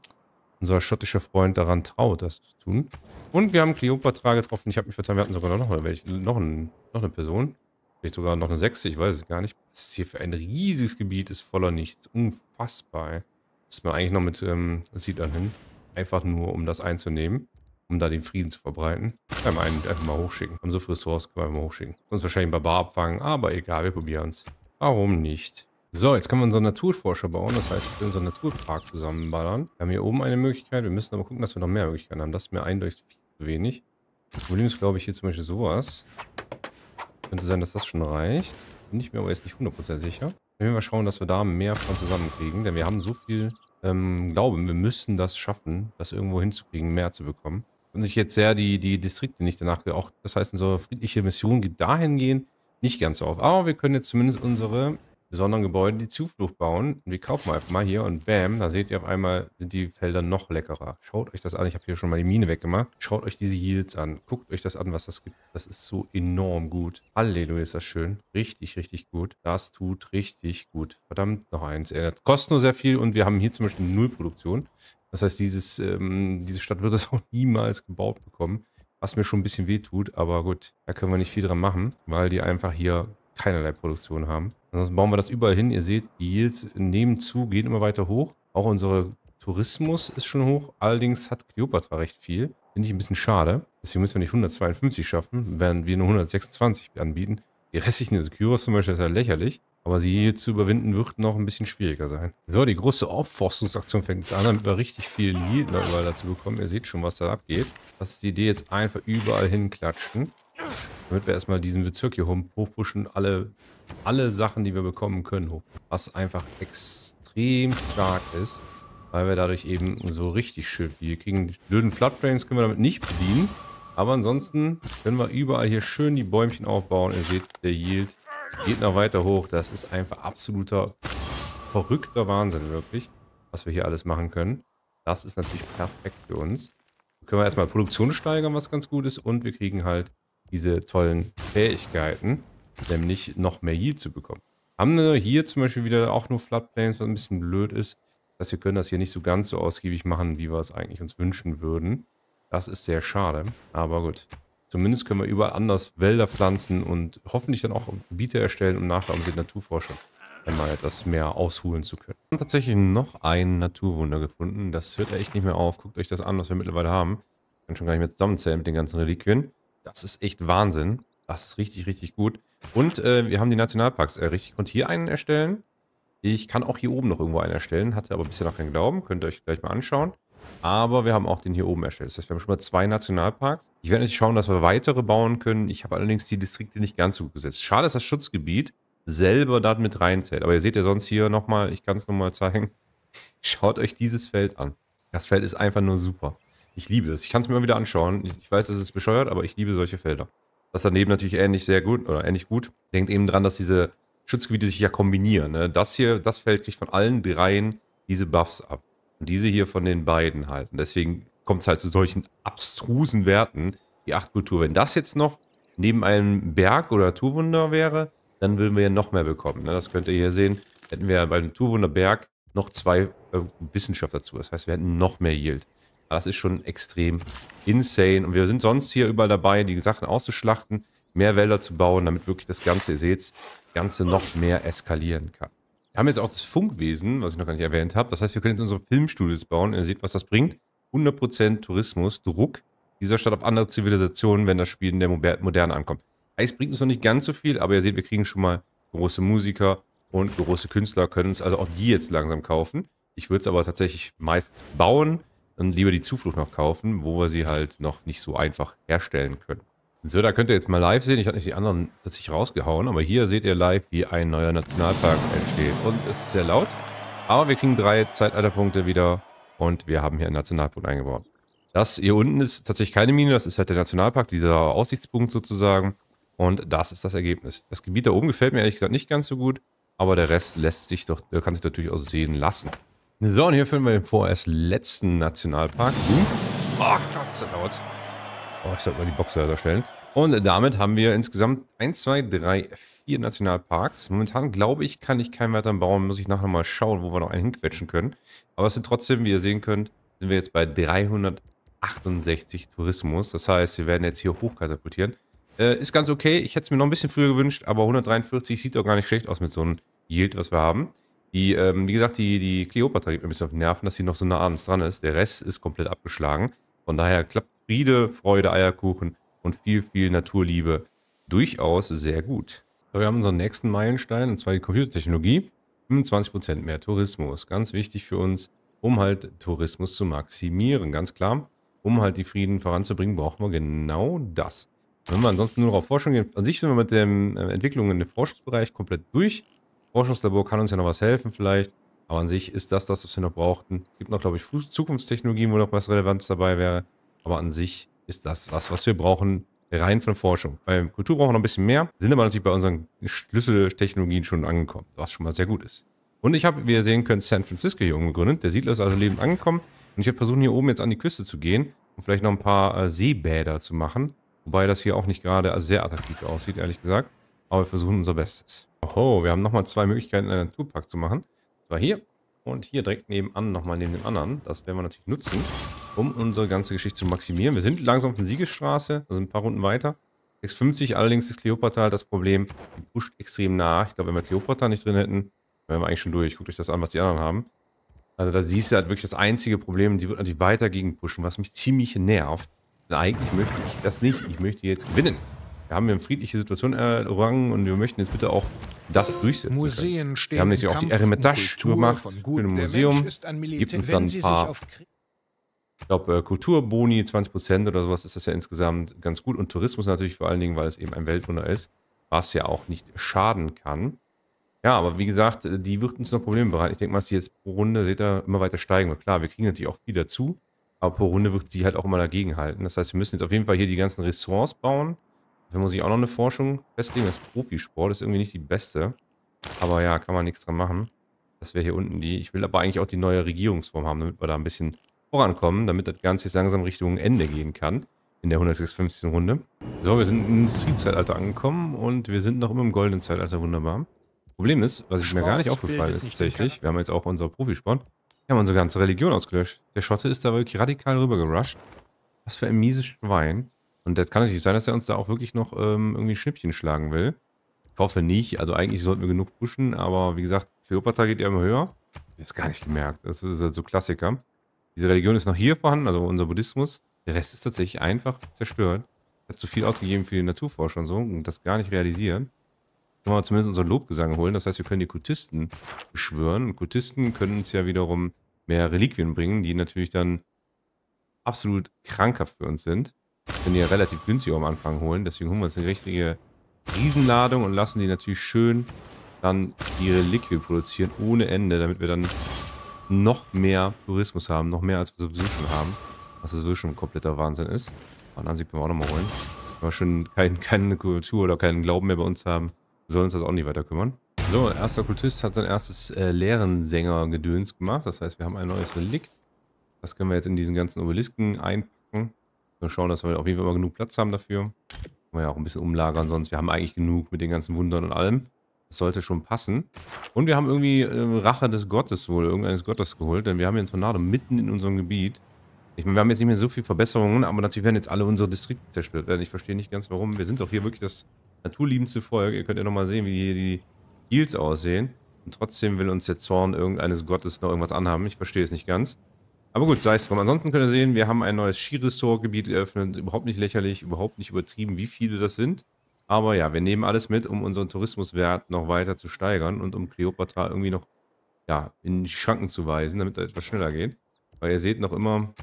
unser schottischer Freund daran traut, das zu tun. Und wir haben Cleopatra getroffen. Ich habe mich verzeihen, wir hatten sogar noch, welche, noch, ein, noch eine Person. Vielleicht sogar noch eine 6, ich weiß es gar nicht. Was ist hier für ein riesiges Gebiet, ist voller Nichts. Unfassbar. Ey. Müsste man eigentlich noch mit ähm, Siedlern hin. Einfach nur, um das einzunehmen. Um da den Frieden zu verbreiten. Einmal einen einfach mal hochschicken. Haben so viele Ressourcen, können wir mal hochschicken. Sonst wahrscheinlich Barbar abfangen, aber egal, wir probieren es. Warum nicht? So, jetzt können wir unseren Naturforscher bauen. Das heißt, wir können unseren Naturpark zusammenballern. Wir haben hier oben eine Möglichkeit. Wir müssen aber gucken, dass wir noch mehr Möglichkeiten haben. Das ist mir eindeutig viel zu wenig. Das Problem ist, glaube ich, hier zum Beispiel sowas. Könnte sein, dass das schon reicht. Bin ich mir aber jetzt nicht 100% sicher. Dann werden mal schauen, dass wir da mehr von zusammenkriegen, denn wir haben so viel ähm, Glauben. Wir müssen das schaffen, das irgendwo hinzukriegen, mehr zu bekommen. Und ich jetzt sehr die, die Distrikte nicht danach, auch das heißt, unsere friedliche Mission geht dahin gehen, nicht ganz so auf. Aber wir können jetzt zumindest unsere besonderen Gebäude die Zuflucht bauen. Wir kaufen einfach mal hier und bam, da seht ihr auf einmal, sind die Felder noch leckerer. Schaut euch das an. Ich habe hier schon mal die Mine weggemacht. Schaut euch diese Yields an. Guckt euch das an, was das gibt. Das ist so enorm gut. Halleluja, ist das schön. Richtig, richtig gut. Das tut richtig gut. Verdammt, noch eins. Er kostet nur sehr viel und wir haben hier zum Beispiel null Produktion. Das heißt, dieses, ähm, diese Stadt wird das *laughs* auch niemals gebaut bekommen was mir schon ein bisschen wehtut, aber gut, da können wir nicht viel dran machen, weil die einfach hier keinerlei Produktion haben. Ansonsten bauen wir das überall hin. Ihr seht, die Yields nehmen zu, gehen immer weiter hoch. Auch unser Tourismus ist schon hoch. Allerdings hat Cleopatra recht viel. Finde ich ein bisschen schade. Deswegen müssen wir nicht 152 schaffen, während wir nur 126 anbieten. Die restlichen, also zum Beispiel, ist ja halt lächerlich. Aber sie hier zu überwinden wird noch ein bisschen schwieriger sein. So, die große Aufforstungsaktion fängt jetzt an, damit wir richtig viel Yield überall dazu bekommen. Ihr seht schon, was da abgeht. Das ist die Idee, jetzt einfach überall hinklatschen. Damit wir erstmal diesen Bezirk hier hochpushen, alle, alle Sachen, die wir bekommen können, hoch. Was einfach extrem stark ist, weil wir dadurch eben so richtig schön viel kriegen. Die blöden Floodplains können wir damit nicht bedienen. Aber ansonsten können wir überall hier schön die Bäumchen aufbauen. Ihr seht, der Yield geht noch weiter hoch. Das ist einfach absoluter verrückter Wahnsinn, wirklich, was wir hier alles machen können. Das ist natürlich perfekt für uns. können wir erstmal Produktion steigern, was ganz gut ist. Und wir kriegen halt diese tollen Fähigkeiten, nämlich noch mehr Yield zu bekommen. Haben wir hier zum Beispiel wieder auch nur Floodplains, was ein bisschen blöd ist, dass wir können das hier nicht so ganz so ausgiebig machen, wie wir es eigentlich uns wünschen würden. Das ist sehr schade, aber gut. Zumindest können wir überall anders Wälder pflanzen und hoffentlich dann auch Gebiete erstellen, um nachher mit den Naturforschern einmal etwas mehr ausholen zu können. Wir haben tatsächlich noch ein Naturwunder gefunden. Das hört echt nicht mehr auf. Guckt euch das an, was wir mittlerweile haben. Ich kann schon gar nicht mehr zusammenzählen mit den ganzen Reliquien. Das ist echt Wahnsinn. Das ist richtig, richtig gut. Und äh, wir haben die Nationalparks errichtet. Ich konnte hier einen erstellen. Ich kann auch hier oben noch irgendwo einen erstellen. Hatte aber bisher noch keinen Glauben. Könnt ihr euch gleich mal anschauen. Aber wir haben auch den hier oben erstellt. Das heißt, wir haben schon mal zwei Nationalparks. Ich werde natürlich schauen, dass wir weitere bauen können. Ich habe allerdings die Distrikte nicht ganz so gut gesetzt. Schade, dass das Schutzgebiet selber da mit reinzählt. Aber ihr seht ja sonst hier nochmal, ich kann es nochmal zeigen. *laughs* Schaut euch dieses Feld an. Das Feld ist einfach nur super. Ich liebe das. Ich kann es mir immer wieder anschauen. Ich weiß, es ist bescheuert, aber ich liebe solche Felder. Das daneben natürlich ähnlich sehr gut oder ähnlich gut. Denkt eben dran, dass diese Schutzgebiete sich ja kombinieren. Ne? Das hier, das Feld kriegt von allen dreien diese Buffs ab. Und diese hier von den beiden halt. Und deswegen kommt es halt zu solchen abstrusen Werten, die Achtkultur. Wenn das jetzt noch neben einem Berg oder Naturwunder wäre, dann würden wir ja noch mehr bekommen. Ne? Das könnt ihr hier sehen. Hätten wir bei beim Naturwunderberg noch zwei äh, Wissenschaft dazu. Das heißt, wir hätten noch mehr Yield. Das ist schon extrem insane. Und wir sind sonst hier überall dabei, die Sachen auszuschlachten, mehr Wälder zu bauen, damit wirklich das Ganze, ihr seht Ganze noch mehr eskalieren kann. Wir haben jetzt auch das Funkwesen, was ich noch gar nicht erwähnt habe. Das heißt, wir können jetzt unsere Filmstudios bauen. Ihr seht, was das bringt. 100% Tourismus, Druck dieser Stadt auf andere Zivilisationen, wenn das Spiel in der Moderne ankommt. Heißt, bringt uns noch nicht ganz so viel, aber ihr seht, wir kriegen schon mal große Musiker und große Künstler, können uns also auch die jetzt langsam kaufen. Ich würde es aber tatsächlich meist bauen, und lieber die Zuflucht noch kaufen, wo wir sie halt noch nicht so einfach herstellen können. So, da könnt ihr jetzt mal live sehen. Ich hatte nicht die anderen tatsächlich rausgehauen, aber hier seht ihr live, wie ein neuer Nationalpark entsteht. Und es ist sehr laut, aber wir kriegen drei Zeitalterpunkte wieder und wir haben hier einen Nationalpunkt eingebaut. Das hier unten ist tatsächlich keine Mine, das ist halt der Nationalpark, dieser Aussichtspunkt sozusagen. Und das ist das Ergebnis. Das Gebiet da oben gefällt mir ehrlich gesagt nicht ganz so gut, aber der Rest lässt sich doch, kann sich natürlich auch sehen lassen. So, und hier finden wir den vorerst letzten Nationalpark. Hm? Oh Gott, so laut. Oh, ich sollte mal die Box leiser stellen. Und damit haben wir insgesamt 1, 2, 3, 4 Nationalparks. Momentan glaube ich, kann ich keinen weiteren bauen. Muss ich nachher mal schauen, wo wir noch einen hinquetschen können. Aber es sind trotzdem, wie ihr sehen könnt, sind wir jetzt bei 368 Tourismus. Das heißt, wir werden jetzt hier hochkatapultieren. Äh, ist ganz okay. Ich hätte es mir noch ein bisschen früher gewünscht, aber 143 sieht doch gar nicht schlecht aus mit so einem Yield, was wir haben. Die, ähm, wie gesagt, die, die Kleopatra gibt mir ein bisschen auf den Nerven, dass sie noch so nah abends dran ist. Der Rest ist komplett abgeschlagen. Von daher klappt Friede, Freude, Eierkuchen und viel, viel Naturliebe durchaus sehr gut. So, wir haben unseren nächsten Meilenstein, und zwar die Computertechnologie. 25% mehr Tourismus. Ganz wichtig für uns, um halt Tourismus zu maximieren. Ganz klar, um halt die Frieden voranzubringen, brauchen wir genau das. Wenn wir ansonsten nur noch auf Forschung gehen, an sich sind wir mit äh, den Entwicklungen im Forschungsbereich komplett durch. Forschungslabor kann uns ja noch was helfen vielleicht. Aber an sich ist das das, was wir noch brauchten. Es gibt noch, glaube ich, Zukunftstechnologien, wo noch was Relevanz dabei wäre. Aber an sich ist das was, was wir brauchen, rein von Forschung. Bei Kultur brauchen wir noch ein bisschen mehr, sind aber natürlich bei unseren Schlüsseltechnologien schon angekommen, was schon mal sehr gut ist. Und ich habe, wie ihr sehen könnt, San Francisco hier umgegründet. Der Siedler ist also lebend angekommen. Und ich werde versuchen, hier oben jetzt an die Küste zu gehen und vielleicht noch ein paar äh, Seebäder zu machen. Wobei das hier auch nicht gerade sehr attraktiv aussieht, ehrlich gesagt. Aber wir versuchen unser Bestes. Oho, wir haben nochmal zwei Möglichkeiten, einen Naturpark zu machen. zwar hier und hier direkt nebenan, nochmal neben dem anderen. Das werden wir natürlich nutzen, um unsere ganze Geschichte zu maximieren. Wir sind langsam auf der Siegesstraße, also ein paar Runden weiter. 650, allerdings ist Kleopatra halt das Problem, die pusht extrem nach. Ich glaube, wenn wir Kleopatra nicht drin hätten, wären wir eigentlich schon durch. Guckt euch das an, was die anderen haben. Also da siehst du halt wirklich das einzige Problem, die wird natürlich weiter gegen pushen, was mich ziemlich nervt. Denn eigentlich möchte ich das nicht. Ich möchte jetzt gewinnen. Wir haben hier eine friedliche Situation errungen und wir möchten jetzt bitte auch das durchsetzen Museen können. Wir haben natürlich auch die Eremitage gemacht für ein Museum. Gibt uns dann ein paar, ich glaube, äh, Kulturboni, 20% oder sowas ist das ja insgesamt ganz gut. Und Tourismus natürlich vor allen Dingen, weil es eben ein Weltwunder ist, was ja auch nicht schaden kann. Ja, aber wie gesagt, äh, die wird uns noch Probleme bereiten. Ich denke mal, dass die jetzt pro Runde, seht ihr, immer weiter steigen wird. Klar, wir kriegen natürlich auch viel dazu, aber pro Runde wird sie halt auch immer dagegen halten. Das heißt, wir müssen jetzt auf jeden Fall hier die ganzen Ressorts bauen. Da muss ich auch noch eine Forschung festlegen. Das Profisport ist irgendwie nicht die beste. Aber ja, kann man nichts dran machen. Das wäre hier unten die. Ich will aber eigentlich auch die neue Regierungsform haben, damit wir da ein bisschen vorankommen, damit das Ganze jetzt langsam Richtung Ende gehen kann. In der 156. Runde. So, wir sind im Industriezeitalter angekommen und wir sind noch immer im goldenen Zeitalter. Wunderbar. Problem ist, was ich mir gar nicht aufgefallen ist tatsächlich, wir haben jetzt auch unser Profisport, wir haben unsere ganze Religion ausgelöscht. Der Schotte ist da wirklich radikal rübergerusht. Was für ein mieses Schwein. Und das kann natürlich sein, dass er uns da auch wirklich noch ähm, irgendwie Schnippchen schlagen will. Ich hoffe nicht. Also eigentlich sollten wir genug pushen, aber wie gesagt, Kleopatra geht ja immer höher. Ich es gar nicht gemerkt. Das ist halt so Klassiker. Diese Religion ist noch hier vorhanden, also unser Buddhismus. Der Rest ist tatsächlich einfach zerstört. Hat zu viel ausgegeben für die Naturforscher und so und das gar nicht realisieren. Können wir zumindest unseren Lobgesang holen. Das heißt, wir können die Kultisten beschwören. Und Kultisten können uns ja wiederum mehr Reliquien bringen, die natürlich dann absolut krankhaft für uns sind können die ja relativ günstig am Anfang holen. Deswegen holen wir uns eine richtige Riesenladung und lassen die natürlich schön dann ihre Liquid produzieren ohne Ende, damit wir dann noch mehr Tourismus haben, noch mehr als wir sowieso schon haben. Was sowieso schon ein kompletter Wahnsinn ist. Und Ansicht können wir auch nochmal holen. Wenn wir schon kein, keine Kultur oder keinen Glauben mehr bei uns haben, soll uns das auch nicht weiter kümmern. So, erster Kultist hat sein erstes äh, Lehrensängergedöns gemacht. Das heißt, wir haben ein neues Relikt. Das können wir jetzt in diesen ganzen Obelisken einpacken. Mal schauen, dass wir auf jeden Fall mal genug Platz haben dafür. Können wir ja auch ein bisschen umlagern, sonst wir haben eigentlich genug mit den ganzen Wundern und allem. Das sollte schon passen. Und wir haben irgendwie äh, Rache des Gottes wohl, irgendeines Gottes geholt, denn wir haben hier einen Tornado mitten in unserem Gebiet. Ich meine, wir haben jetzt nicht mehr so viele Verbesserungen, aber natürlich werden jetzt alle unsere Distrikte zerstört werden. Ich verstehe nicht ganz, warum. Wir sind doch hier wirklich das naturliebendste Volk. Ihr könnt ja nochmal sehen, wie hier die Heals aussehen. Und trotzdem will uns der Zorn irgendeines Gottes noch irgendwas anhaben. Ich verstehe es nicht ganz. Aber gut, sei es drum. Ansonsten könnt ihr sehen, wir haben ein neues Skiresortgebiet geöffnet. Überhaupt nicht lächerlich, überhaupt nicht übertrieben, wie viele das sind. Aber ja, wir nehmen alles mit, um unseren Tourismuswert noch weiter zu steigern und um Cleopatra irgendwie noch ja, in die Schranken zu weisen, damit er etwas schneller geht. Weil ihr seht noch immer,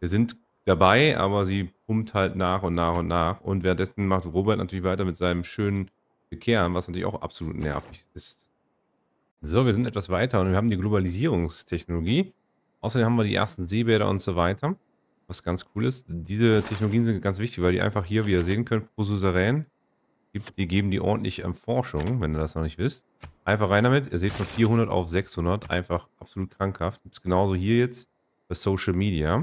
wir sind dabei, aber sie pumpt halt nach und nach und nach. Und währenddessen macht Robert natürlich weiter mit seinem schönen Bekehren, was natürlich auch absolut nervig ist. So, wir sind etwas weiter und wir haben die Globalisierungstechnologie. Außerdem haben wir die ersten Seebäder und so weiter. Was ganz cool ist. Diese Technologien sind ganz wichtig, weil die einfach hier, wie ihr sehen könnt, pro Suzerän, die geben die ordentlich an ähm, Forschung, wenn ihr das noch nicht wisst. Einfach rein damit. Ihr seht von 400 auf 600. Einfach absolut krankhaft. Ist genauso hier jetzt bei Social Media.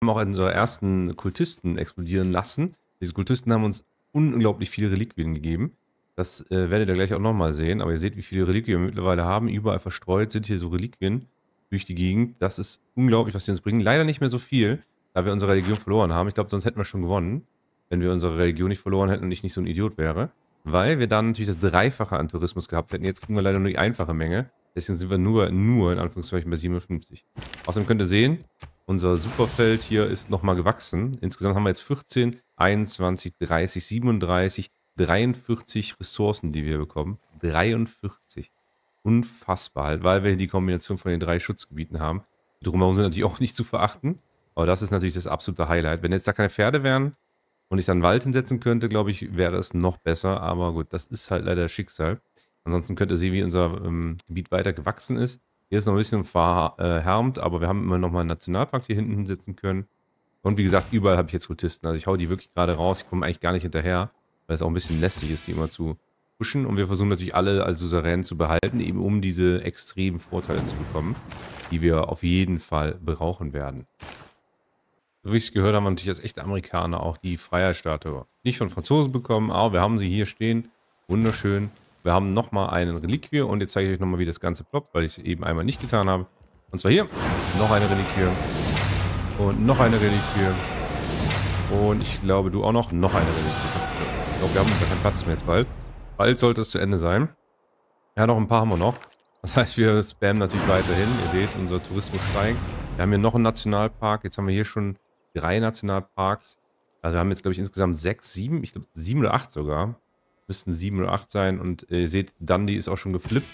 Wir haben auch unsere ersten Kultisten explodieren lassen. Diese Kultisten haben uns unglaublich viele Reliquien gegeben. Das äh, werdet ihr gleich auch nochmal sehen. Aber ihr seht, wie viele Reliquien wir mittlerweile haben. Überall verstreut sind hier so Reliquien durch die Gegend. Das ist unglaublich, was die uns bringen. Leider nicht mehr so viel, da wir unsere Religion verloren haben. Ich glaube, sonst hätten wir schon gewonnen, wenn wir unsere Religion nicht verloren hätten und ich nicht so ein Idiot wäre. Weil wir dann natürlich das Dreifache an Tourismus gehabt hätten. Jetzt kriegen wir leider nur die einfache Menge. Deswegen sind wir nur, nur in Anführungszeichen bei 57. Außerdem könnt ihr sehen, unser Superfeld hier ist nochmal gewachsen. Insgesamt haben wir jetzt 14, 21, 30, 37, 43 Ressourcen, die wir bekommen. 43 unfassbar halt, weil wir die Kombination von den drei Schutzgebieten haben. Drumherum sind natürlich auch nicht zu verachten, aber das ist natürlich das absolute Highlight. Wenn jetzt da keine Pferde wären und ich dann Wald hinsetzen könnte, glaube ich, wäre es noch besser. Aber gut, das ist halt leider Schicksal. Ansonsten könnt ihr sehen, wie unser ähm, Gebiet weiter gewachsen ist. Hier ist noch ein bisschen verhärmt, äh, aber wir haben immer noch mal einen Nationalpark hier hinten hinsetzen können. Und wie gesagt, überall habe ich jetzt Kultisten. Also ich hau die wirklich gerade raus. Ich komme eigentlich gar nicht hinterher, weil es auch ein bisschen lästig ist, die immer zu pushen und wir versuchen natürlich alle als Suzerän zu behalten, eben um diese extremen Vorteile zu bekommen, die wir auf jeden Fall brauchen werden. So wie ich es gehört habe, haben natürlich als echte Amerikaner auch die Freiheitsstatue nicht von Franzosen bekommen, aber wir haben sie hier stehen. Wunderschön. Wir haben nochmal einen Reliquie und jetzt zeige ich euch nochmal, wie das Ganze ploppt, weil ich es eben einmal nicht getan habe. Und zwar hier, noch eine Reliquie und noch eine Reliquie und ich glaube, du auch noch, noch eine Reliquie. Ich glaube, wir haben gar keinen Platz mehr jetzt bald. Bald sollte es zu Ende sein. Ja, noch ein paar haben wir noch. Das heißt, wir spammen natürlich weiterhin. Ihr seht, unser Tourismus steigt. Wir haben hier noch einen Nationalpark. Jetzt haben wir hier schon drei Nationalparks. Also wir haben jetzt, glaube ich, insgesamt sechs, sieben, ich glaube sieben oder acht sogar. Müssten sieben oder acht sein. Und äh, ihr seht, Dundee ist auch schon geflippt,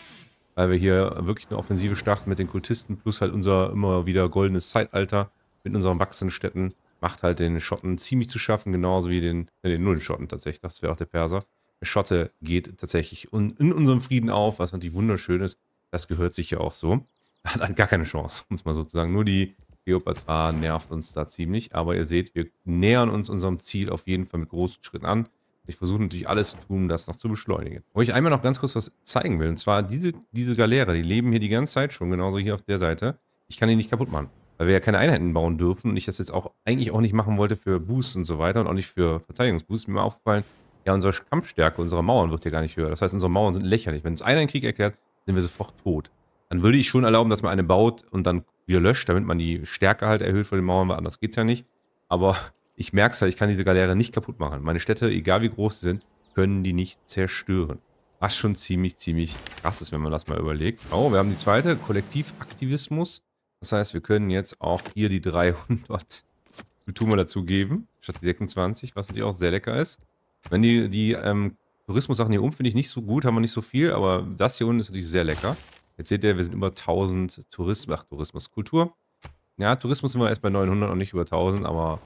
weil wir hier wirklich eine offensive starten mit den Kultisten plus halt unser immer wieder goldenes Zeitalter mit unseren wachsenden Städten macht halt den Schotten ziemlich zu schaffen, genauso wie den, äh, nur den Schotten tatsächlich, das wäre auch der Perser. Schotte geht tatsächlich in unserem Frieden auf, was natürlich wunderschön ist. Das gehört sich ja auch so. *laughs* Hat halt gar keine Chance, uns mal sozusagen. Nur die Geopatra nervt uns da ziemlich. Aber ihr seht, wir nähern uns unserem Ziel auf jeden Fall mit großen Schritten an. Ich versuche natürlich alles zu tun, das noch zu beschleunigen. Wo ich einmal noch ganz kurz was zeigen will. Und zwar diese, diese Galeere, die leben hier die ganze Zeit schon, genauso hier auf der Seite. Ich kann die nicht kaputt machen, weil wir ja keine Einheiten bauen dürfen. Und ich das jetzt auch eigentlich auch nicht machen wollte für Boosts und so weiter und auch nicht für Verteidigungsboosts. Mir mal aufgefallen, ja, unsere Kampfstärke, unsere Mauern wird ja gar nicht höher. Das heißt, unsere Mauern sind lächerlich. Wenn uns einer einen Krieg erklärt, sind wir sofort tot. Dann würde ich schon erlauben, dass man eine baut und dann wieder löscht, damit man die Stärke halt erhöht von den Mauern, weil anders geht es ja nicht. Aber ich merke es halt, ich kann diese Galerie nicht kaputt machen. Meine Städte, egal wie groß sie sind, können die nicht zerstören. Was schon ziemlich, ziemlich krass ist, wenn man das mal überlegt. Oh, wir haben die zweite, Kollektivaktivismus. Das heißt, wir können jetzt auch hier die 300 Bitume dazu geben, statt die 26, was natürlich auch sehr lecker ist. Wenn die, die ähm, Tourismus-Sachen hier oben finde ich nicht so gut, haben wir nicht so viel, aber das hier unten ist natürlich sehr lecker. Jetzt seht ihr, wir sind über 1000 Tourismus, ach Tourismus, Kultur. Ja, Tourismus sind wir erst bei 900 und nicht über 1000, aber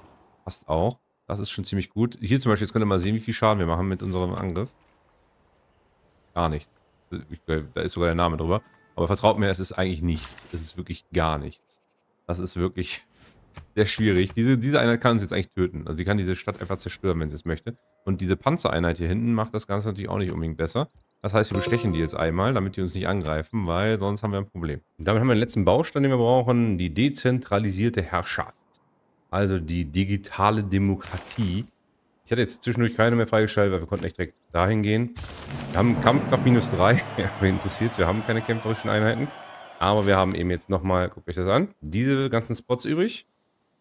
passt auch. Das ist schon ziemlich gut. Hier zum Beispiel, jetzt könnt ihr mal sehen, wie viel Schaden wir machen mit unserem Angriff. Gar nichts. Da ist sogar der Name drüber. Aber vertraut mir, es ist eigentlich nichts. Es ist wirklich gar nichts. Das ist wirklich sehr schwierig. Diese, diese Einheit kann uns jetzt eigentlich töten. Also die kann diese Stadt einfach zerstören, wenn sie es möchte. Und diese Panzereinheit hier hinten macht das Ganze natürlich auch nicht unbedingt besser. Das heißt, wir bestechen die jetzt einmal, damit die uns nicht angreifen, weil sonst haben wir ein Problem. Und damit haben wir den letzten Baustein, den wir brauchen, die dezentralisierte Herrschaft. Also die digitale Demokratie. Ich hatte jetzt zwischendurch keine mehr freigeschaltet, weil wir konnten echt direkt dahin gehen. Wir haben Kampfkraft minus 3. *laughs* Ja, wen interessiert's? Wir haben keine kämpferischen Einheiten. Aber wir haben eben jetzt nochmal, guckt euch das an, diese ganzen Spots übrig.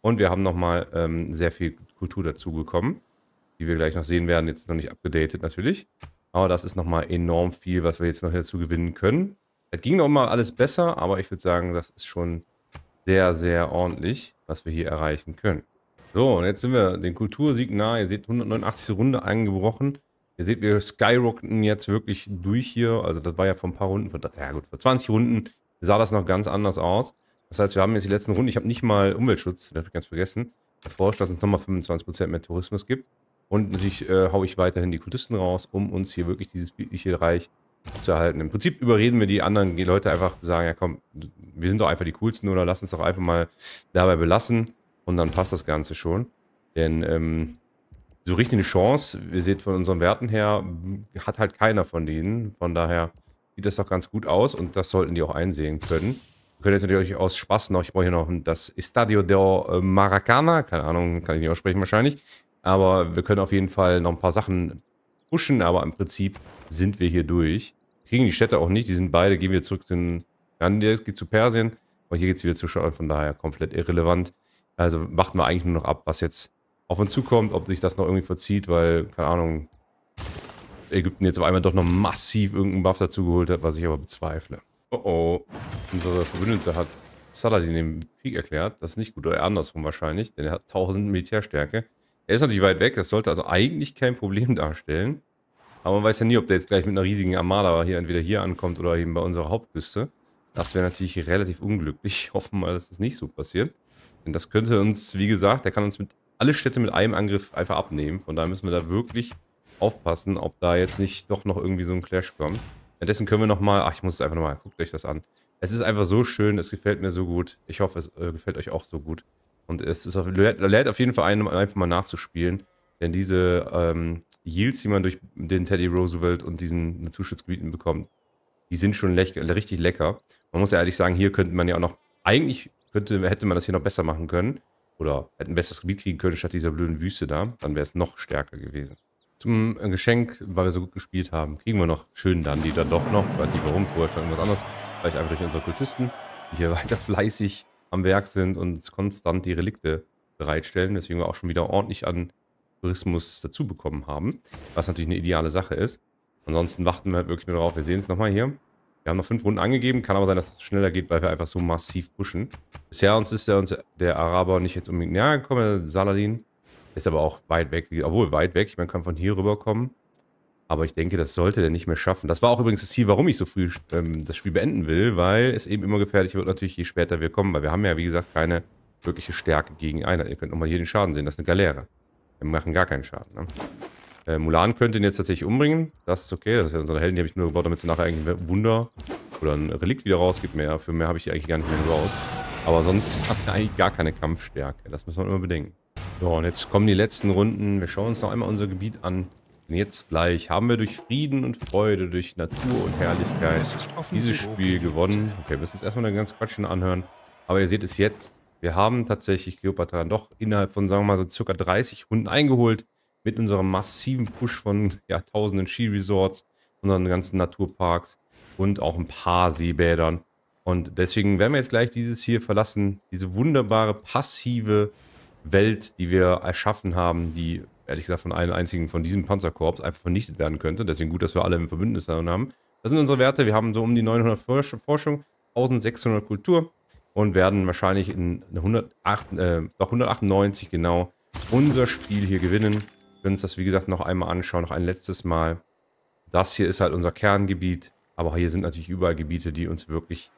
Und wir haben nochmal ähm, sehr viel Kultur dazugekommen, gekommen, die wir gleich noch sehen werden. Jetzt noch nicht abgedatet natürlich. Aber das ist nochmal enorm viel, was wir jetzt noch dazu gewinnen können. Es ging noch mal alles besser, aber ich würde sagen, das ist schon sehr, sehr ordentlich, was wir hier erreichen können. So, und jetzt sind wir den Kultursieg nahe. Ihr seht, 189. Runde eingebrochen. Ihr seht, wir skyrockten jetzt wirklich durch hier. Also das war ja vor ein paar Runden, vor, ja gut, vor 20 Runden sah das noch ganz anders aus. Das heißt, wir haben jetzt die letzten Runden, ich habe nicht mal Umweltschutz, das habe ich ganz vergessen, erforscht, dass es nochmal 25% mehr Tourismus gibt. Und natürlich äh, haue ich weiterhin die Kultisten raus, um uns hier wirklich dieses friedliche Reich zu erhalten. Im Prinzip überreden wir die anderen Leute einfach zu sagen, ja komm, wir sind doch einfach die coolsten oder lass uns doch einfach mal dabei belassen und dann passt das Ganze schon. Denn ähm, so richtig eine Chance, ihr seht von unseren Werten her, hat halt keiner von denen. Von daher sieht das doch ganz gut aus und das sollten die auch einsehen können könnte jetzt natürlich aus Spaß noch, ich brauche hier noch das Estadio del Maracana, keine Ahnung, kann ich nicht aussprechen wahrscheinlich. Aber wir können auf jeden Fall noch ein paar Sachen pushen, aber im Prinzip sind wir hier durch. Kriegen die Städte auch nicht, die sind beide, gehen wir zurück zu geht zu Persien, aber hier geht es wieder zu Schottland, von daher komplett irrelevant. Also warten wir eigentlich nur noch ab, was jetzt auf uns zukommt, ob sich das noch irgendwie verzieht, weil, keine Ahnung, Ägypten jetzt auf einmal doch noch massiv irgendeinen Buff dazu geholt hat, was ich aber bezweifle. Oh oh. Unsere Verbündete hat Saladin den Krieg erklärt. Das ist nicht gut, oder andersrum wahrscheinlich, denn er hat 1000 Militärstärke. Er ist natürlich weit weg, das sollte also eigentlich kein Problem *laughs* darstellen. Aber man weiß ja nie, ob der jetzt gleich mit einer riesigen Armada hier entweder hier ankommt oder eben bei unserer Hauptküste. Das wäre natürlich relativ unglücklich. Ich hoffe mal, dass das nicht so passiert. Denn das könnte uns, wie gesagt, der kann uns mit alle Städte mit einem Angriff einfach abnehmen. Von daher müssen wir da wirklich aufpassen, ob da jetzt nicht doch noch irgendwie so ein Clash kommt. Währenddessen können wir nochmal, ach, ich muss es einfach nochmal, guckt euch das an. Es ist einfach so schön, es gefällt mir so gut. Ich hoffe, es äh, gefällt euch auch so gut. Und es ist auf, lädt auf jeden Fall ein, um einfach mal nachzuspielen. Denn diese ähm, Yields, die man durch den Teddy Roosevelt und diesen Naturschutzgebieten bekommt, die sind schon le richtig lecker. Man muss ja ehrlich sagen, hier könnte man ja auch noch, eigentlich könnte, hätte man das hier noch besser machen können. Oder hätte ein besseres Gebiet kriegen können, statt dieser blöden Wüste da. Dann wäre es noch stärker gewesen zum äh, Geschenk, weil wir so gut gespielt haben. Kriegen wir noch schön dann die dann doch noch. Ich weiß nicht warum, vorher stand irgendwas anderes. Vielleicht einfach durch unsere Kultisten, die hier *laughs* weiter fleißig am Werk sind und konstant die Relikte bereitstellen. Deswegen wir auch schon wieder ordentlich an Tourismus dazu bekommen haben. Was natürlich eine ideale Sache ist. Ansonsten warten wir halt wirklich nur darauf. Wir sehen es nochmal hier. Wir haben noch fünf Runden angegeben. Kann aber sein, dass es schneller geht, weil wir einfach so massiv pushen. Bisher uns ist der, der Araber nicht jetzt unbedingt näher gekommen, Saladin. Ist aber auch weit weg, obwohl weit weg. Man kann von hier rüberkommen. Aber ich denke, das sollte der nicht mehr schaffen. Das war auch übrigens das Ziel, warum ich so früh ähm, das Spiel beenden will, weil es eben immer gefährlicher wird, natürlich, je später wir kommen. Weil wir haben ja, wie gesagt, keine wirkliche Stärke gegen Einheit. Ihr könnt nochmal hier den Schaden sehen. Das ist eine Galeere. Wir machen gar keinen Schaden. Ne? Äh, Mulan könnte ihn jetzt tatsächlich umbringen. Das ist okay. Das ist ja so eine Helden, die habe ich nur gebaut, damit sie nachher eigentlich ein Wunder oder ein Relikt wieder rausgibt. Mehr. Für mehr habe ich eigentlich gar nicht mehr gebaut. Aber sonst hat er eigentlich gar keine Kampfstärke. Das muss man immer bedenken. So, und jetzt kommen die letzten Runden. Wir schauen uns noch einmal unser Gebiet an. Denn jetzt gleich haben wir durch Frieden und Freude, durch Natur und Herrlichkeit dieses Spiel gewonnen. Okay, wir müssen uns erstmal den ganzen Quatsch anhören. Aber ihr seht es jetzt. Wir haben tatsächlich Cleopatra dann doch innerhalb von, sagen wir mal, so circa 30 Runden eingeholt. Mit unserem massiven Push von ja, tausenden Skiresorts, unseren ganzen Naturparks und auch ein paar Seebädern. Und deswegen werden wir jetzt gleich dieses hier verlassen. Diese wunderbare, passive Welt, die wir erschaffen haben, die ehrlich gesagt von einem einzigen von diesem Panzerkorps einfach vernichtet werden könnte. Deswegen gut, dass wir alle im Verbündnis haben. Das sind unsere Werte. Wir haben so um die 900 Forschung, 1600 Kultur und werden wahrscheinlich in 108, äh, 198 genau unser Spiel hier gewinnen. Wir können uns das, wie gesagt, noch einmal anschauen, noch ein letztes Mal. Das hier ist halt unser Kerngebiet, aber hier sind natürlich überall Gebiete, die uns wirklich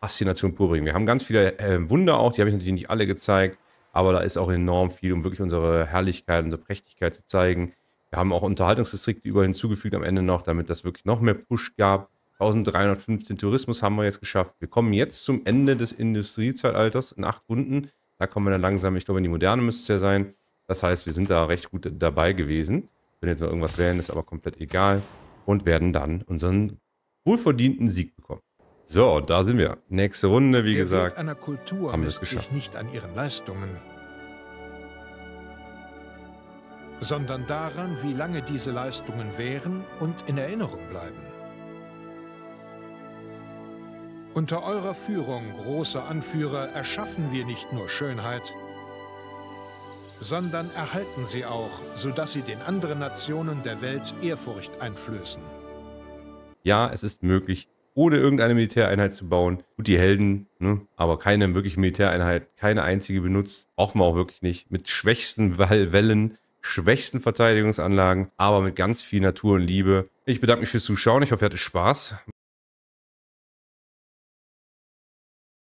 Faszination pur bringen. Wir haben ganz viele äh, Wunder auch, die habe ich natürlich nicht alle gezeigt aber da ist auch enorm viel, um wirklich unsere Herrlichkeit, unsere Prächtigkeit zu zeigen. Wir haben auch Unterhaltungsdistrikte überall hinzugefügt am Ende noch, damit das wirklich noch mehr Push gab. 1315 Tourismus haben wir jetzt geschafft. Wir kommen jetzt zum Ende des Industriezeitalters in acht Runden. Da kommen wir dann langsam, ich glaube, in die Moderne müsste es ja sein. Das heißt, wir sind da recht gut dabei gewesen. Wenn jetzt noch irgendwas wählen, ist aber komplett egal. Und werden dann unseren wohlverdienten Sieg bekommen. So, und da sind wir. Nächste Runde, wie Der gesagt, einer Kultur haben wir es geschafft. nicht an ihren Leistungen, sondern daran, wie lange diese Leistungen wären und in Erinnerung bleiben. Unter eurer Führung, großer Anführer, erschaffen wir nicht nur Schönheit, sondern erhalten sie auch, sodass sie den anderen Nationen der Welt Ehrfurcht einflößen. Ja, es ist möglich, ohne irgendeine Militäreinheit zu bauen. Gut, die Helden, ne? aber keine wirkliche Militäreinheit, keine einzige benutzt, brauchen wir auch wirklich nicht. Mit schwächsten Wellen, schwächsten Verteidigungsanlagen, aber mit ganz viel Natur und Liebe. Ich bedanke mich fürs Zuschauen. Ich hoffe, ihr hattet Spaß.